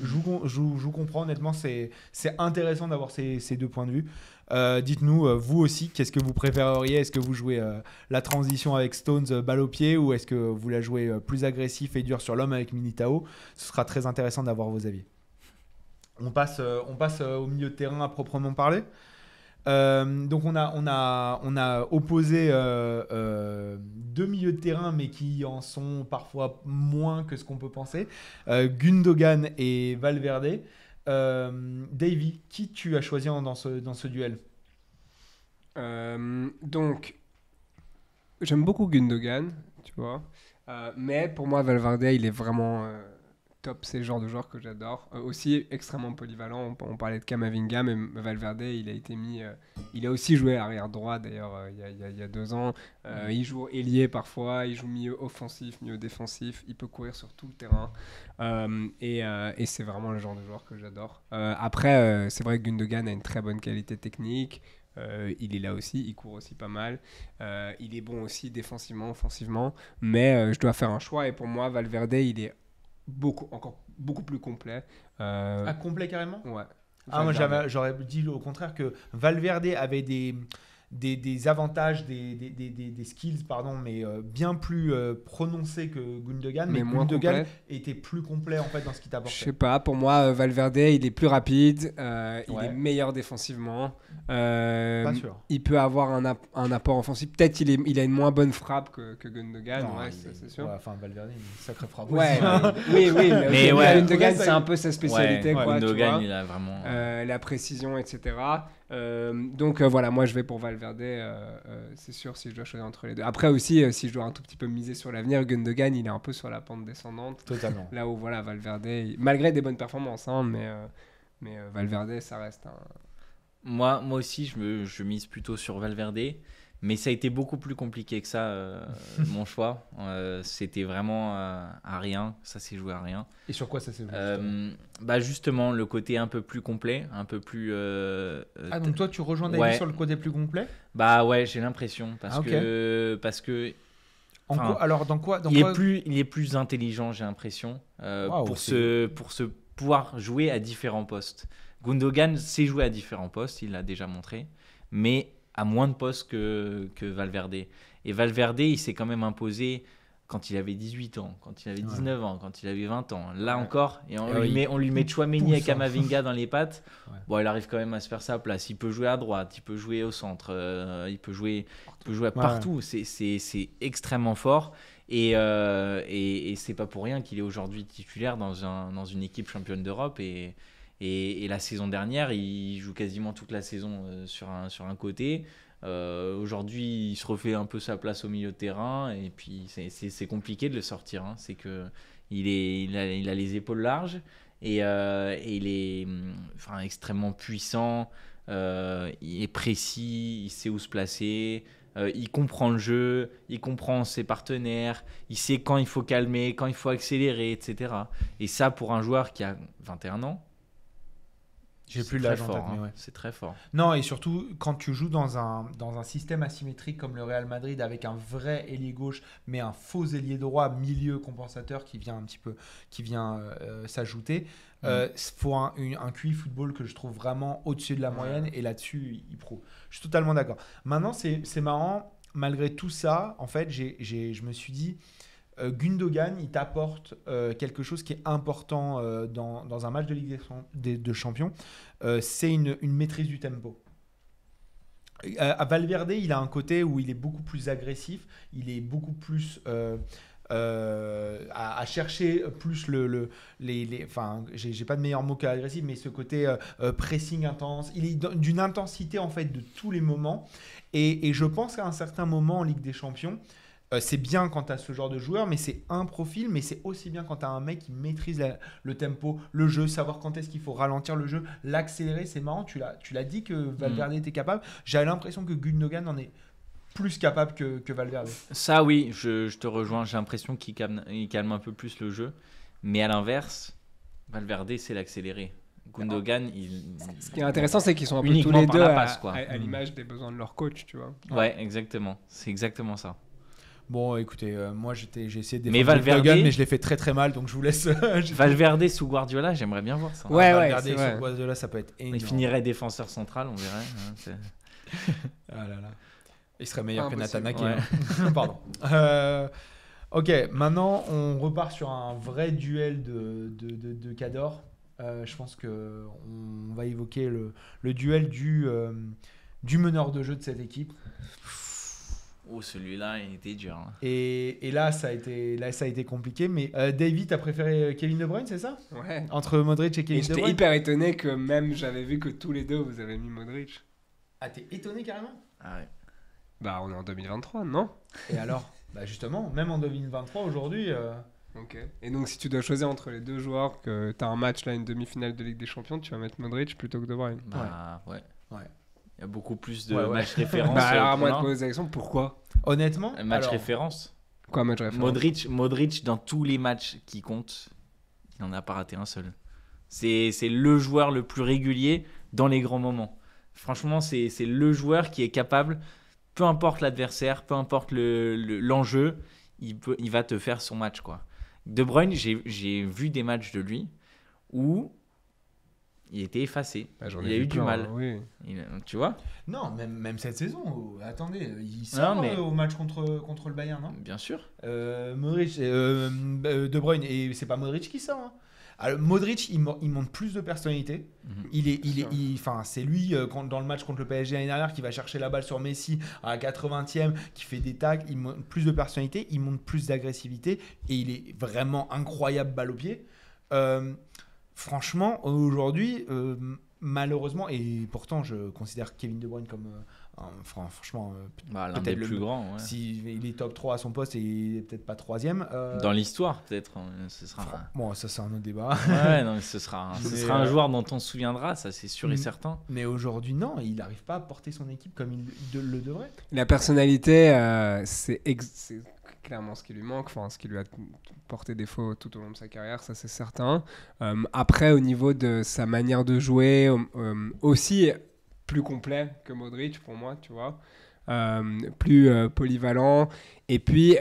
A: je, vous, je, comprends honnêtement, c'est c'est intéressant d'avoir ces, ces, deux points de vue. Euh, dites-nous euh, vous aussi, qu'est-ce que vous préféreriez Est-ce que vous jouez la transition avec Stones balle au pied ou est-ce que vous la jouez plus agressif et dur sur l'homme avec Minitao Ce sera très intéressant d'avoir vos avis. On passe on passe au milieu de terrain à proprement parler. Euh, donc on a, on a, on a opposé euh, euh, deux milieux de terrain, mais qui en sont parfois moins que ce qu'on peut penser. Gundogan et Valverde. Davy, qui tu as choisi dans ce, dans ce duel Donc, j'aime beaucoup Gundogan,
C: tu vois. mais pour moi, Valverde, il est vraiment top, c'est le genre de joueur que j'adore. Euh, aussi extrêmement polyvalent, on, parlait de Kamavinga, mais Valverde, il a été mis. Euh, il a aussi joué arrière droit d'ailleurs euh, il y, a deux ans. Il joue ailier parfois, il joue mieux offensif, mieux défensif, il peut courir sur tout le terrain. et, c'est vraiment le genre de joueur que j'adore. après, c'est vrai que Gundogan a une très bonne qualité technique. il est là aussi, il court aussi pas mal. il est bon aussi défensivement, offensivement. Mais je dois faire un choix. Et pour moi, Valverde, il est beaucoup, encore beaucoup plus
A: complet. Euh... Ah, complet carrément Ouais. Ah, moi j'aurais dit au contraire que Valverde avait des, des, des avantages, des, des, des, skills, pardon, mais euh, bien plus euh, prononcés que Gundogan. Mais, Gundogan était plus complet en fait dans ce qu'il t'apportait. Je
C: sais pas, pour moi, euh, Valverde, il est plus rapide, il est meilleur défensivement. pas sûr. Il peut avoir un, ap un apport offensif. Peut-être il, il a une moins bonne frappe que, Gundogan, ouais, c'est sûr. Enfin, il Valverde, une sacrée frappe. Ouais, oui, oui, mais, mais Gundogan, c'est un peu sa spécialité. Quoi, Gundogan, il a vraiment. la précision, etc. Euh, donc euh, voilà, moi je vais pour Valverde, euh, c'est sûr si je dois choisir entre les deux. Après aussi, si je dois un tout petit peu miser sur l'avenir, Gundogan il est un peu sur la pente descendante. Totalement. Là où voilà, Valverde, malgré des bonnes
B: performances, hein, mais, mais Valverde ça reste un. Moi, moi aussi, je, je mise plutôt sur Valverde. Mais ça a été beaucoup plus compliqué que ça, euh, mon choix. Euh, c'était vraiment euh, à rien, ça s'est joué à rien. Et sur quoi ça s'est joué justement bah Justement, le côté un peu plus complet, un peu plus... ah donc toi tu rejoins David sur le côté plus complet Bah ouais, j'ai l'impression, parce, ah, que, parce que... alors dans quoi, il, Est plus, il est plus intelligent, j'ai l'impression, pour, se, pour se pouvoir jouer à différents postes. Gundogan s'est jouer à différents postes, il l'a déjà montré, mais à moins de postes que, que Valverde. Et Valverde, il s'est quand même imposé quand il avait 18 ans, quand il avait 19 ans, quand il avait 20 ans. Là encore, et on, ah lui, met, on lui met Chouameni et hein. dans les pattes. Bon, il arrive quand même à se faire sa place. Il peut jouer à droite, il peut jouer au centre, euh, il, peut jouer, jouer partout. C'est extrêmement fort. Euh, et, et, c'est pas pour rien qu'il est aujourd'hui titulaire dans, un, dans une équipe championne d'Europe. Et, et, la saison dernière, il joue quasiment toute la saison euh, sur, un, sur un côté. Euh, aujourd'hui, il se refait un peu sa place au milieu de terrain. Et puis, c'est compliqué de le sortir. Hein. C'est que il, est, il, a, il, a, les épaules larges et, euh, il est mm, enfin, extrêmement puissant. il est précis, il sait où se placer, il comprend le jeu, il comprend ses partenaires, il sait quand il faut calmer, quand il faut accélérer, etc. Et ça, pour un joueur qui a 21 ans, j'ai plus l'âge en hein. C'est très fort.
A: Non, et surtout, quand tu joues dans un, dans un système asymétrique comme le Real Madrid, avec un vrai ailier gauche, mais un faux ailier droit, milieu compensateur qui vient un petit peu, qui vient euh, s'ajouter, il mm. euh, faut un, QI football que je trouve vraiment au-dessus de la moyenne, et là-dessus, il prouve. Je suis totalement d'accord. Maintenant, c'est marrant, malgré tout ça, en fait, j'ai je me suis dit, euh, Gundogan, il t'apporte euh, quelque chose qui est important euh, dans, dans, un match de Ligue des, Champions, c'est une, maîtrise du tempo. À Valverde, il a un côté où il est beaucoup plus agressif, il est beaucoup plus à, chercher plus le, les, les, enfin j'ai pas de meilleur mot qu'agressif mais ce côté pressing intense il est d'une intensité en fait de tous les moments et, et je pense qu'à un certain moment en Ligue des Champions euh, c'est bien quand tu as ce genre de joueur, mais c'est un profil, mais c'est aussi bien quand tu as un mec qui maîtrise le tempo, le jeu, savoir quand est-ce qu'il faut ralentir le jeu, l'accélérer, c'est marrant, tu l'as, tu l'as dit que Valverde mm. était capable. J'ai l'impression que Gundogan en est plus capable que, Valverde.
B: Ça oui, je, te rejoins, j'ai l'impression qu'il calme, un peu plus le jeu, mais à l'inverse, Valverde, c'est l'accélérer. Gundogan, il... Ce qui est intéressant, c'est qu'ils sont un peu tous les deux à, mm. l'image
C: des besoins de leur coach, tu vois. ouais
B: exactement. C'est exactement ça. Bon, écoutez, euh, moi j'ai essayé de défendre mais mais je l'ai fait très très mal, donc je vous laisse. Euh, Valverde sous Guardiola, j'aimerais bien voir ça. Ouais, Valverde sous Guardiola, ça peut être énorme. Il finirait défenseur central, on verrait. Hein, ah là là. Il serait meilleur que Nathan hein. Pardon.
A: Euh, ok, maintenant on repart sur un vrai duel de, de, de, Cador. je pense qu'on va évoquer le, le duel du, du meneur de jeu de cette équipe.
B: Oh, celui-là il était dur. Hein. Et,
A: là, ça a été, ça a été compliqué. Mais euh, David, t'as préféré euh, Kevin De Bruyne, c'est ça Ouais. Entre Modric et Kevin De j'étais hyper
C: étonné que même j'avais vu que tous les deux vous avez mis Modric.
A: Ah, t'es étonné carrément
C: Ah ouais. Bah, on est en 2023,
A: non Et alors Bah justement, même en 2023, aujourd'hui, euh, Ok.
C: Et donc, si tu dois choisir entre les deux joueurs, que t'as un match là, une demi-finale de Ligue des Champions, tu vas mettre Modric plutôt que De Bruyne. Bah,
B: ouais. ouais. Il y a beaucoup plus de matchs références. pourquoi Honnêtement un Match référence. Quoi, match référence Modric, Modric, dans tous les matchs qui comptent, il n'en a pas raté un seul. C'est le joueur le plus régulier dans les grands moments. Franchement, c'est le joueur qui est capable, peu importe l'adversaire, peu importe l'enjeu, le, l'enjeu, il, peut, il va te faire son match. quoi. De Bruyne, j'ai vu des matchs de lui où il était effacé. Ah, il a eu du mal. Oui. tu vois
A: Non, même, cette saison. Oh, attendez, il sort euh, au match contre, contre le Bayern, non hein. Bien sûr. Euh, Modric, euh, De Bruyne, et c'est pas Modric qui sort. Hein. Alors, Modric, il, il, monte plus de personnalité. Mhm. Il est, il est, enfin, c'est lui dans le match contre le PSG l'année dernière qui va chercher la balle sur Messi à 80e, qui fait des tags. Il monte plus de personnalité, il monte plus d'agressivité et il est vraiment incroyable balle au pied. Euh, franchement, aujourd'hui, euh, malheureusement, et pourtant je considère Kevin De Bruyne comme franchement l'un des plus grands. Si, il est top 3 à son poste et il est peut-être pas troisième. Euh. Dans l'histoire,
B: peut-être. Hein, ce sera. bon, ça c'est un autre débat. non, ce sera, un, sera un euh, joueur dont on se souviendra, ça c'est sûr et mm. certain.
A: Mais aujourd'hui, non, il n'arrive pas à porter son équipe comme il le devrait.
C: La personnalité, c'est clairement ce qui lui manque, enfin ce qui lui a porté défaut tout au long de sa carrière, ça c'est certain. Euh, après, au niveau de sa manière de jouer, euh, euh, aussi plus complet que Modric pour moi, tu vois, plus polyvalent. Et puis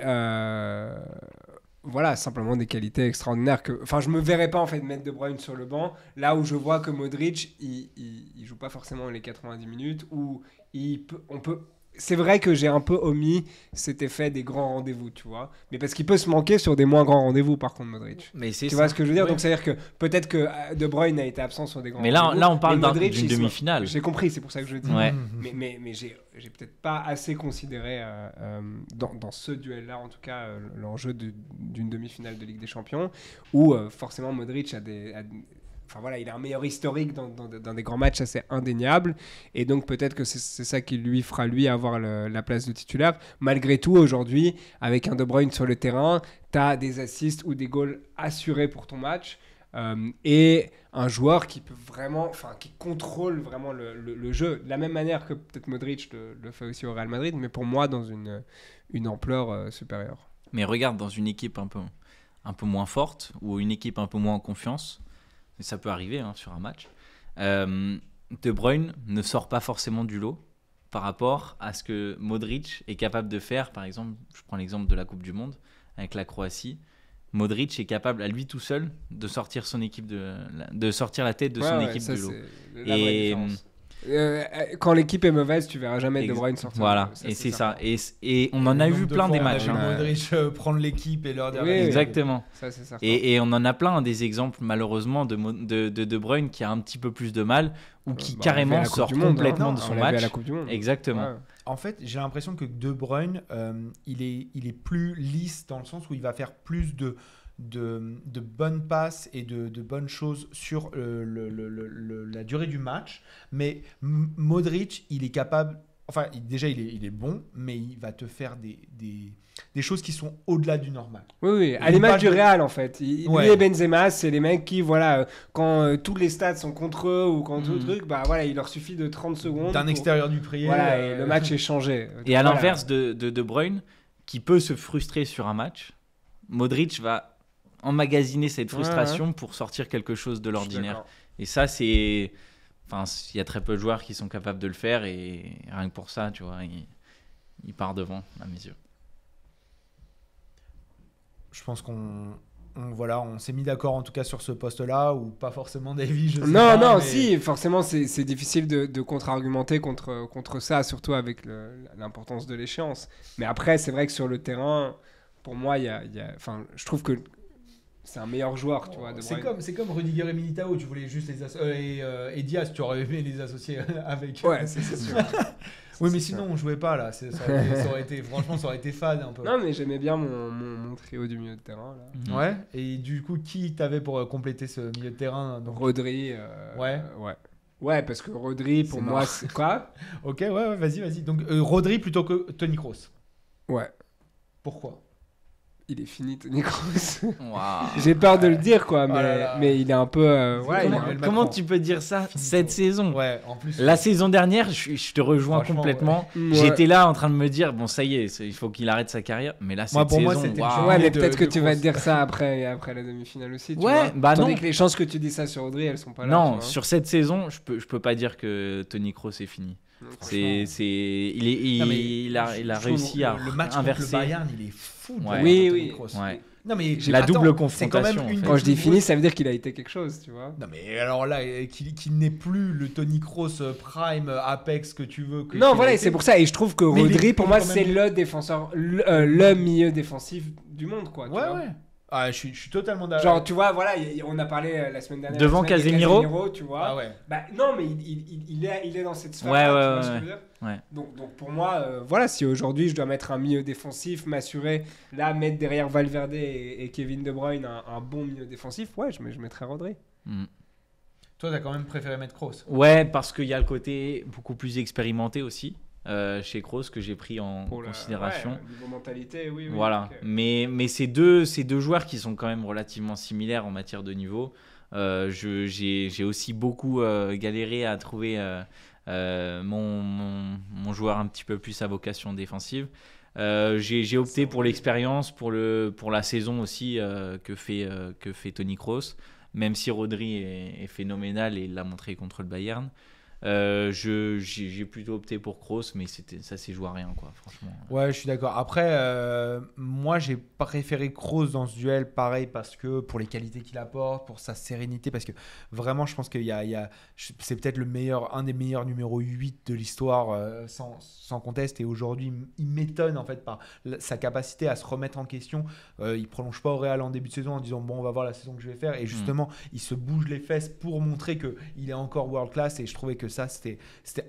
C: voilà, simplement des qualités extraordinaires. Que, enfin, je me verrais pas en fait mettre De Bruyne sur le banc, là où je vois que Modric, il, il, joue pas forcément les 90 minutes, où il on peut c'est vrai que j'ai un peu omis cet effet des grands rendez-vous, tu vois. Mais parce qu'il peut se manquer sur des moins grands rendez-vous, par contre, Modric. tu vois ce que je veux dire Donc, c'est-à-dire que peut-être que euh, De Bruyne a été absent sur des grands rendez-vous. Mais là, on parle d'une demi-finale. J'ai compris, c'est pour ça que je dis. Mais, mais, mais j'ai peut-être pas assez considéré, euh, euh, dans, ce duel-là, en tout cas, l'enjeu d'une demi-finale de Ligue des Champions, où forcément Modric a des, Enfin voilà, il a un meilleur historique dans, des grands matchs, ça c'est indéniable. Et donc peut-être que c'est ça qui lui fera lui avoir la place de titulaire. Malgré tout, aujourd'hui, avec un De Bruyne sur le terrain, tu as des assists ou des goals assurés pour ton match. Euh, et un joueur qui peut vraiment, enfin, qui contrôle vraiment le, jeu, de la même manière que peut-être Modric le, fait aussi au Real Madrid, mais pour moi dans une, ampleur euh, supérieure.
B: Mais regarde dans une équipe un peu, un peu moins forte ou une équipe un peu moins en confiance, ça peut arriver hein, sur un match. Euh, de Bruyne ne sort pas forcément du lot par rapport à ce que Modric est capable de faire. Par exemple, je prends l'exemple de la Coupe du Monde avec la Croatie. Modric est capable à lui tout seul de sortir son équipe de, de sortir la tête de son équipe du lot. Et,
C: euh, quand l'équipe est mauvaise, tu verras jamais De Bruyne sortir. Voilà, et c'est ça. Et, on en a vu plein des matchs. Hein. Modric
A: euh, prendre l'équipe et leur dire. exactement.
B: et, on en a plein hein, des exemples malheureusement de de, Bruyne qui a un petit peu plus de mal ou qui euh, bah, carrément sort complètement hein. de son match. Exactement.
A: En fait, j'ai l'impression que De Bruyne, il est il est plus lisse dans le sens où il va faire plus de de, bonnes passes et de, bonnes choses sur euh, la durée du match. Mais Modric, il est capable. Enfin, déjà, il est, bon, mais il va te faire des, des, choses qui sont au-delà du normal. Oui, oui, à l'image du Real, en fait. Il,
C: Benzema, c'est les mecs qui, voilà, euh, quand euh, tous les stats sont contre eux ou quand tout le truc, bah voilà, il leur suffit de 30 secondes. D'un extérieur du prix et le match est changé. Et à l'inverse
B: de, de De Bruyne, qui peut se frustrer sur un match, Modric va emmagasiner cette frustration pour sortir quelque chose de l'ordinaire. Et ça, c'est. Enfin, il y a très peu de joueurs qui sont capables de le faire et rien que pour ça, tu vois, il, part devant, à mes yeux.
A: Je pense qu'on. voilà, on s'est mis d'accord en tout cas sur ce poste-là, ou pas forcément, David Non, non, si,
C: forcément, c'est difficile de, de contre-argumenter contre, contre ça, surtout avec l'importance de l'échéance. Mais après, c'est vrai que sur le terrain, pour moi, il y a, je trouve que c'est un meilleur joueur, tu vois. C'est
A: comme, c'est comme Rudiger et Militao, tu voulais juste les euh, euh, et, Diaz, tu aurais aimé les associer avec. Ouais, c'est sûr. oui, mais sinon on jouait pas là. Ça aurait, été, franchement, ça aurait été fade un peu. Non,
C: mais j'aimais bien mon, mon, trio du milieu de terrain là. Mhm. Ouais.
A: Et du coup, qui t'avais pour euh, compléter ce milieu de terrain donc...
C: Rodri. ouais. ouais.
A: Ouais, parce que Rodri pour moi, c'est quoi Ok, ouais, ouais vas-y, vas-y. Donc Rodri plutôt que Tony Kroos. Ouais. Pourquoi
B: il est fini Tony Kroos.
C: J'ai peur de le dire quoi, oh mais, mais il est un peu.
B: Euh, comment, tu peux dire ça cette saison ouais, La saison dernière, je, te rejoins complètement. J'étais là en train de me dire bon ça y est, il faut qu'il arrête sa carrière, mais là cette pour saison. Moi, c'était Ouais, mais peut-être que tu vas te dire ça
C: après après la demi-finale aussi. ouais, bah non. que les chances que tu dis ça sur Audrey, elles sont pas là. Non, sur cette
B: saison, je peux je peux pas dire que Tony Kroos est fini. C'est, c'est, il, est, il, a, réussi à le match inverser. Le Bayern, il est oui, oui. Non, mais la double confrontation. Quand, même quand, je dis fini, ça
A: veut dire qu'il a été quelque chose, tu vois. Non, mais alors là, euh, qu'il n'est plus le Tony cross euh, Prime euh, Apex que tu veux. Que non, voilà, c'est pour ça. Et je trouve que Rodri, pour moi, c'est le
C: défenseur, le, milieu défensif du monde, quoi. ouais, ouais. Ah, je suis, totalement d'accord. Genre, tu vois, voilà, on a parlé la semaine dernière. Devant Casemiro. tu vois. Ah bah, non, mais il, il, est, il est dans cette sphère. ouais, ouais. Donc, donc, pour moi, euh, voilà, si aujourd'hui je dois mettre un milieu défensif, m'assurer, là, mettre derrière Valverde et, Kevin De Bruyne un, bon milieu défensif, ouais, je, je mettrais Rodri.
A: Hmm. Toi, t'as quand même préféré mettre Kroos. Ouais,
B: parce qu'il y a le côté beaucoup plus expérimenté aussi. Euh, chez Kroos que j'ai pris en considération. La, niveau
A: mentalité, oui. voilà. Euh,
B: mais, mais ces, deux, ces deux joueurs qui sont quand même relativement similaires en matière de niveau, euh, j'ai aussi beaucoup galéré à trouver euh, mon, joueur un petit peu plus à vocation défensive. Euh, j'ai opté pour l'expérience, pour, le, pour la saison aussi euh, que, fait, que fait Tony Kroos, même si Rodri est phénoménal et l'a montré contre le Bayern. Euh, j'ai plutôt opté pour Kroos, mais ça s'est joué à rien, quoi, franchement.
A: Ouais, je suis d'accord. Après, euh, moi, j'ai préféré Kroos dans ce duel, pareil, parce que pour les qualités qu'il apporte, pour sa sérénité, parce que vraiment, je pense qu'il y a, c'est peut-être le meilleur, un des meilleurs numéro 8 de l'histoire, euh, sans, sans, conteste. Et aujourd'hui, il m'étonne, en fait, par sa capacité à se remettre en question. Euh, il prolonge pas au Real en début de saison en disant, bon, on va voir la saison que je vais faire. Et mm. justement, il se bouge les fesses pour montrer qu'il est encore world class. Et je trouvais que ça, c'était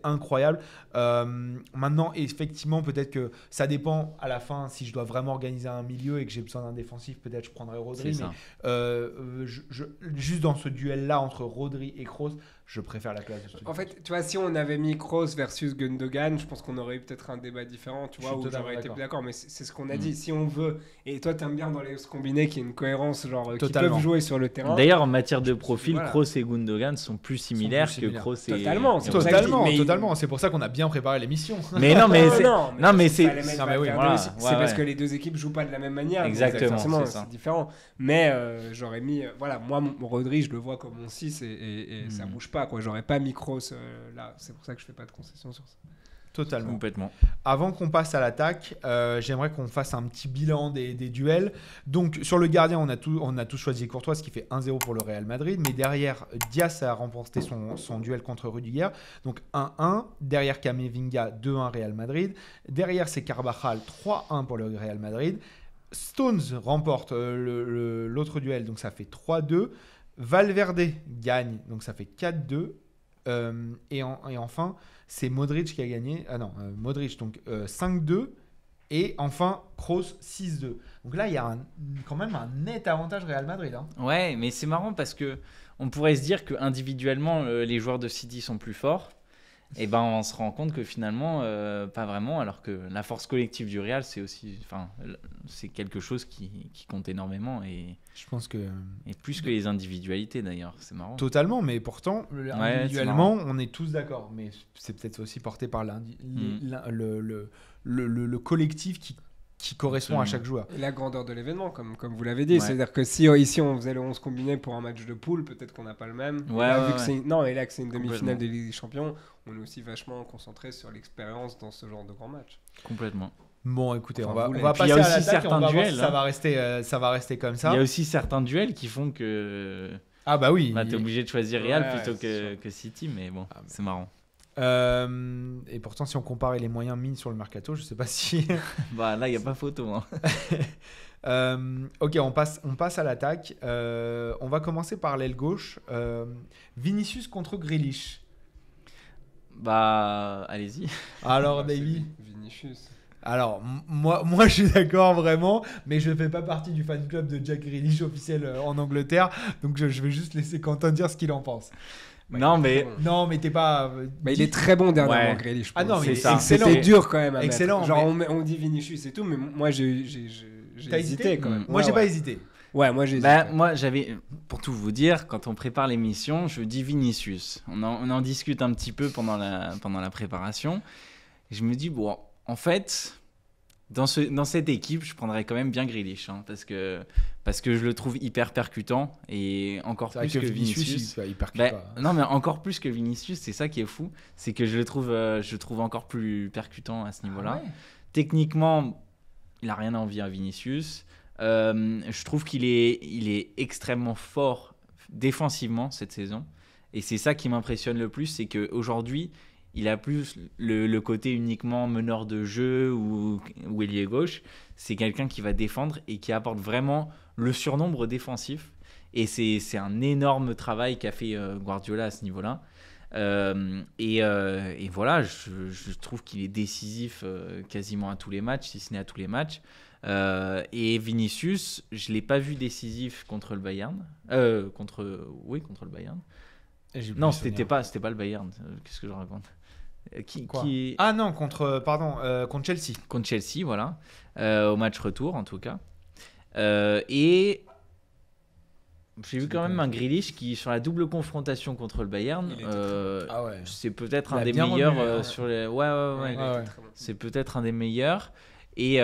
A: incroyable. Euh, maintenant, effectivement, peut-être que ça dépend à la fin si je dois vraiment organiser un milieu et que j'ai besoin d'un défensif, peut-être je prendrai Rodri. Mais euh, juste dans ce duel-là entre Rodri et Kroos, je préfère la classe.
C: En fait, tu vois, si on avait mis Kroos versus Gundogan, je pense qu'on aurait eu peut-être un débat différent, tu vois, où j'aurais été plus d'accord. Mais c'est ce qu'on a mm. dit. Si on veut, et toi, t'aimes bien dans les combinés qu'il y ait une cohérence, genre, euh, qui peuvent jouer sur le terrain. D'ailleurs, en matière
B: de profil, cross Kroos et Gundogan sont plus similaires, que Kroos et. Totalement, totalement, totalement.
A: C'est pour ça qu'on a bien préparé l'émission. Mais non, mais c'est. Non, mais c'est. C'est parce que les deux équipes jouent pas de la même
C: manière. Exactement, c'est différent. Mais euh, j'aurais mis, euh, voilà, moi, Rodri, je le vois comme mon
A: 6 et mm. ça bouge pas quoi. J'aurais pas Micros euh, là. C'est pour ça que je fais pas de concession sur ça. Totalement. Complètement. Avant qu'on passe à l'attaque, euh, j'aimerais qu'on fasse un petit bilan des, duels. Donc, sur le gardien, on a, tout, on a tous choisi Courtois, ce qui fait 1-0 pour le Real Madrid. Mais derrière, Diaz a remporté son, duel contre Rudiger. Donc, 1-1. Derrière, Camavinga, 2-1 Real Madrid. Derrière, c'est Carvajal, 3-1 pour le Real Madrid. Stones remporte euh, l'autre duel, donc ça fait 3-2. Valverde gagne, donc ça fait 4-2. Euh, et, et, enfin, c'est Modric qui a gagné. Ah non, euh, Modric, donc 5-2. Euh, et enfin, Kroos 6-2. Donc là, il y a quand même un net avantage Real Madrid. Hein.
B: Ouais, mais c'est marrant parce que on pourrait se dire que individuellement, les joueurs de City sont plus forts et ben on se rend compte que finalement, euh, pas vraiment, alors que la force collective du Real, c'est aussi, enfin, c'est quelque chose qui, qui, compte énormément et je pense que et plus que les individualités d'ailleurs, c'est marrant. Totalement,
A: mais pourtant individuellement,
B: on est tous d'accord, mais
A: c'est peut-être aussi porté par mm. le, le, le collectif qui qui correspond à mm. chaque joueur. Et
C: la grandeur de l'événement, comme, comme vous l'avez dit. C'est-à-dire que si ici on faisait le 11 combiné pour un match de poule, peut-être qu'on n'a pas le même. non, et là que c'est une demi-finale de Ligue des Champions, on est aussi vachement concentré sur l'expérience dans ce genre de grand match.
B: Complètement.
A: Bon, écoutez,
C: on va, on va passer aussi certains duels. ça, hein.
A: va rester, euh, ça va rester comme ça. Il y a aussi
B: certains duels qui font que. Ah bah oui. Bah, T'es obligé de choisir Real plutôt que, que City, mais bon, ah, c'est marrant.
A: Euh, et pourtant, si on compare les moyens mis sur le mercato, je sais pas si.
B: bah là, il n'y a pas photo. Hein.
A: Euh, ok, on passe, on passe à l'attaque. Euh, on va commencer par l'aile gauche. Vinicius contre Grealish.
B: Bah, allez-y.
A: Alors, ah, David,
C: Vinicius.
A: Alors, moi, moi, je suis d'accord vraiment, mais je ne fais pas partie du fan club de Jack Grealish officiel en Angleterre, donc je, je vais juste laisser Quentin dire ce qu'il en pense non, mais... non, mais t'es pas. Euh, il est très bon dernièrement, ouais. Je Ah non, mais
B: c'était dur quand même. Excellent.
C: Genre, on, dit Vinicius et tout, mais moi j'ai hésité,
B: hésité quand même. Moi, j'ai pas hésité. Ouais, moi j'ai. Bah, moi j'avais, pour tout vous dire, quand on prépare l'émission, je dis Vinicius. On en, on en, discute un petit peu pendant la, pendant la préparation. je me dis, bon, en fait, dans, ce, dans cette équipe, je prendrais quand même bien Grealish, hein, parce, que, parce que je le trouve hyper percutant et encore plus que, Vinicius. Ben, non, mais encore plus que Vinicius, c'est ça qui est fou, c'est que je le trouve, euh, je trouve encore plus percutant à ce niveau-là. Ah Techniquement, il a rien à envier à Vinicius. Euh, je trouve qu'il est, il est extrêmement fort défensivement cette saison. Et c'est ça qui m'impressionne le plus, c'est qu'aujourd'hui, il a plus le, côté uniquement meneur de jeu ou, ailier gauche. C'est quelqu'un qui va défendre et qui apporte vraiment le surnombre défensif. Et c'est un énorme travail qu'a fait euh, Guardiola à ce niveau-là. Euh, euh, et, voilà, je, trouve qu'il est décisif quasiment à tous les matchs, si ce n'est à tous les matchs. et Vinicius, je ne l'ai pas vu décisif contre le Bayern. contre, oui, contre le Bayern. Non, c'était pas, c'était pas le Bayern. Euh, qu'est-ce que je raconte euh, qui, Ah non, contre, euh, pardon, contre Chelsea. Contre Chelsea, voilà. au match retour, en tout cas. et j'ai vu quand même un Grealish qui, sur la double confrontation contre le Bayern, ah c'est peut-être un des meilleurs sur les. Ouais, ouais, ouais. c'est peut-être un des meilleurs. Et, et,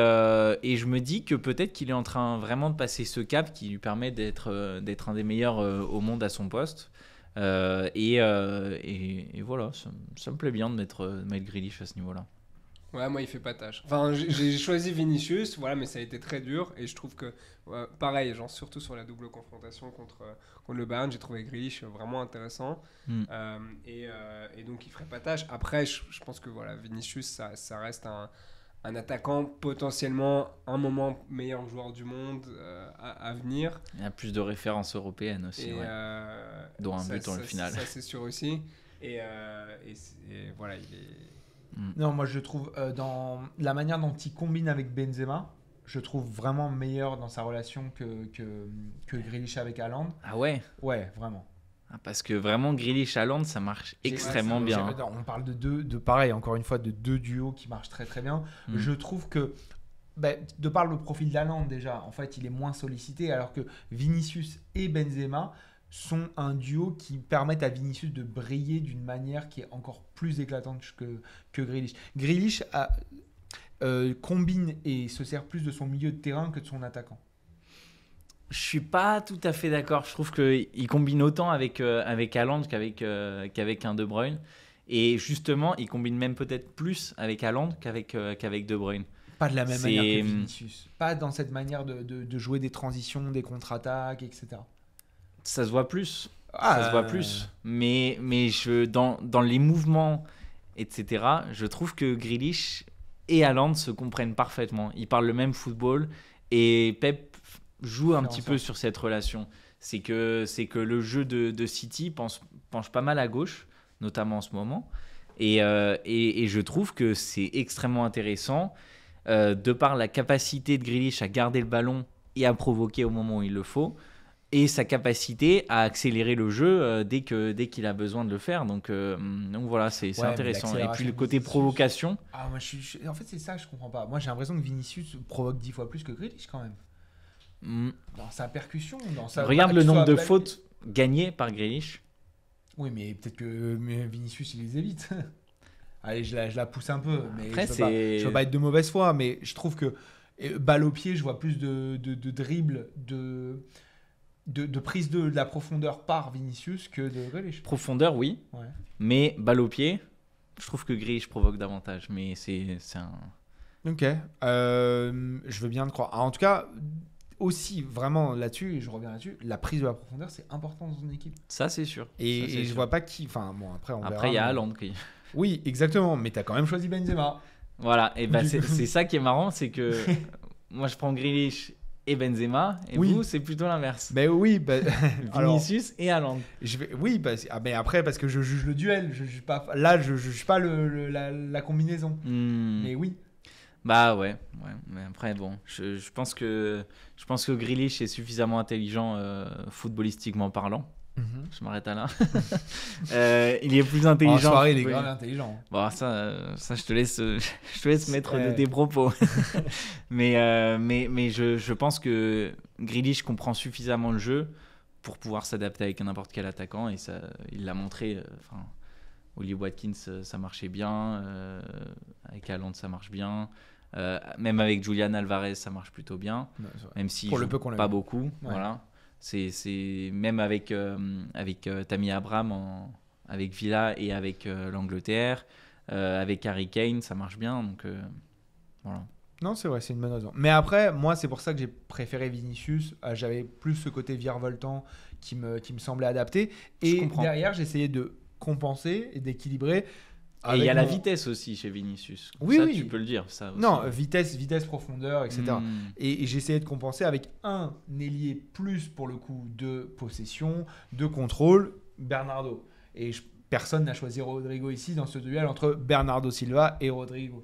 B: je me dis que peut-être qu'il est en train vraiment de passer ce cap qui lui permet d'être d'être un des meilleurs au monde à son poste. Euh, euh, et, voilà, ça, me plaît bien de mettre, de mettre Grealish à ce niveau-là.
C: Ouais, moi, il fait pas tâche. Enfin, j'ai choisi Vinicius, voilà, mais ça a été très dur. Et je trouve que, pareil, genre, surtout sur la double confrontation contre, euh, contre le Bayern, j'ai trouvé Grealish vraiment intéressant. Hmm. Et, donc, il ferait pas tâche. Après, je, pense que, voilà, Vinicius, ça reste un un attaquant potentiellement un moment meilleur joueur du monde euh, à, venir.
B: Il y a plus de références européennes aussi, euh, dont un but dans le final. Ça,
C: c'est sûr aussi. Et, euh, voilà, il est...
B: Mm.
A: Non, moi je trouve dans la manière dont il combine avec Benzema, je trouve vraiment meilleur dans sa relation que, que, que Grealish avec Haaland. Ah ouais Ouais, vraiment. Hein,
B: parce que vraiment, Grealish Haaland, ça marche extrêmement bien. Hein.
A: On parle de deux, de pareil, encore une fois, de deux duos qui marchent très très bien. Mm. Je trouve que ben, de par le profil d'alland déjà, en fait, il est moins sollicité, alors que Vinicius et Benzema sont un duo qui permettent à Vinicius de briller d'une manière qui est encore plus éclatante que, que Grealish. Grealish euh, combine et se sert plus de son milieu de terrain que de son attaquant.
B: Je suis pas tout à fait d'accord. Je trouve qu'il combine autant avec, euh, avec Haaland qu'avec euh, qu'avec un De Bruyne. Et justement, il combine même peut-être plus avec Haaland qu'avec euh, qu'avec De Bruyne. Pas de la même manière que hum, Vinicius.
A: Pas dans cette manière de, jouer des transitions, des contre-attaques, etc.
B: Ça se voit plus. Ah, ça se voit plus. Mais, mais je, dans, dans les mouvements, etc., je trouve que Grealish et Haaland se comprennent parfaitement. Ils parlent le même football. Et Pep joue un petit peu sur cette relation. C'est que, c'est que le jeu de, de City pense, penche pas mal à gauche, notamment en ce moment. Et, euh, et, je trouve que c'est extrêmement intéressant, euh, de par la capacité de Grealish à garder le ballon et à provoquer au moment où il le faut, et sa capacité à accélérer le jeu euh, dès, que, dès qu'il a besoin de le faire. Donc, donc voilà, c'est, intéressant. Et puis le côté provocation.
A: Ah, moi, en fait, c'est ça, je comprends pas. Moi, j'ai l'impression que Vinicius provoque dix fois plus que Grealish quand même. Mm. Dans sa percussion, dans sa. Regarde bah, le nombre de fautes
B: gagnées par Grealish.
A: Oui, mais peut-être que Vinicius, il les évite. Allez, je la, je la, pousse un peu. Mais Après, je ne veux, pas être de mauvaise foi, mais je trouve que balle au pied, je vois plus de, de, de dribble, de, de, prise de, la profondeur par Vinicius que
B: de Grealish. Profondeur, oui. Mais balle au pied, je trouve que Grealish provoque davantage. Mais c'est un.
A: Ok. Euh, je veux bien te croire. Ah, en tout cas, aussi, vraiment là-dessus, et je reviens là-dessus, la prise de la profondeur, c'est important dans une équipe. Ça, c'est sûr. Et, je vois pas qui. Enfin, bon, après, on Après, il y a Haaland qui. Oui, exactement. Mais tu as quand même choisi
B: Benzema. Voilà. Et ben, c'est ça qui est marrant, c'est que moi, je prends Grealish et Benzema, et oui. vous, c'est plutôt l'inverse.
A: Ben oui, bah Vinicius
B: et Haaland. Je
A: oui, mais ah ben après, parce que je juge le duel, je juge pas, là, je juge pas le, la, combinaison.
B: Hmm. Mais oui, bah ouais, mais après bon, je, je pense que je pense que Grealish est suffisamment intelligent euh, footballistiquement parlant. Mhm. Je m'arrête à là. Euh, il est plus intelligent. En soirée, il est grave intelligent. Bon, ça, ça, je te laisse, euh, je te laisse mettre de tes propos. mais, mais, mais je, je pense que Grilich comprend suffisamment le jeu pour pouvoir s'adapter avec n'importe quel attaquant et ça, il l'a montré. Enfin, Oli Watkins, ça marchait bien. avec Allende, ça marche bien. Euh, même avec Julian Alvarez, ça marche plutôt bien. même si Pour pas beaucoup. Voilà. C'est, même avec euh, avec euh, Tammy Abraham, avec Villa et avec l'Angleterre, avec Harry Kane, ça marche bien. Donc voilà.
A: Non, c'est vrai, c'est une bonne raison. Mais après, moi, c'est pour ça que j'ai préféré Vinicius. J'avais plus ce côté virevoltant qui me, qui me semblait adapté. Et derrière, j'essayais de compenser et d'équilibrer et il y a la
B: vitesse aussi chez Vinicius. Oui, ça, oui. tu peux le dire. Ça Non,
A: vitesse, vitesse, profondeur, etc. Hmm. Et, j'essayais de compenser avec un ailier plus, pour le coup, de possession, de contrôle, Bernardo. Et personne n'a choisi Rodrigo ici dans ce duel entre Bernardo Silva et Rodrigo.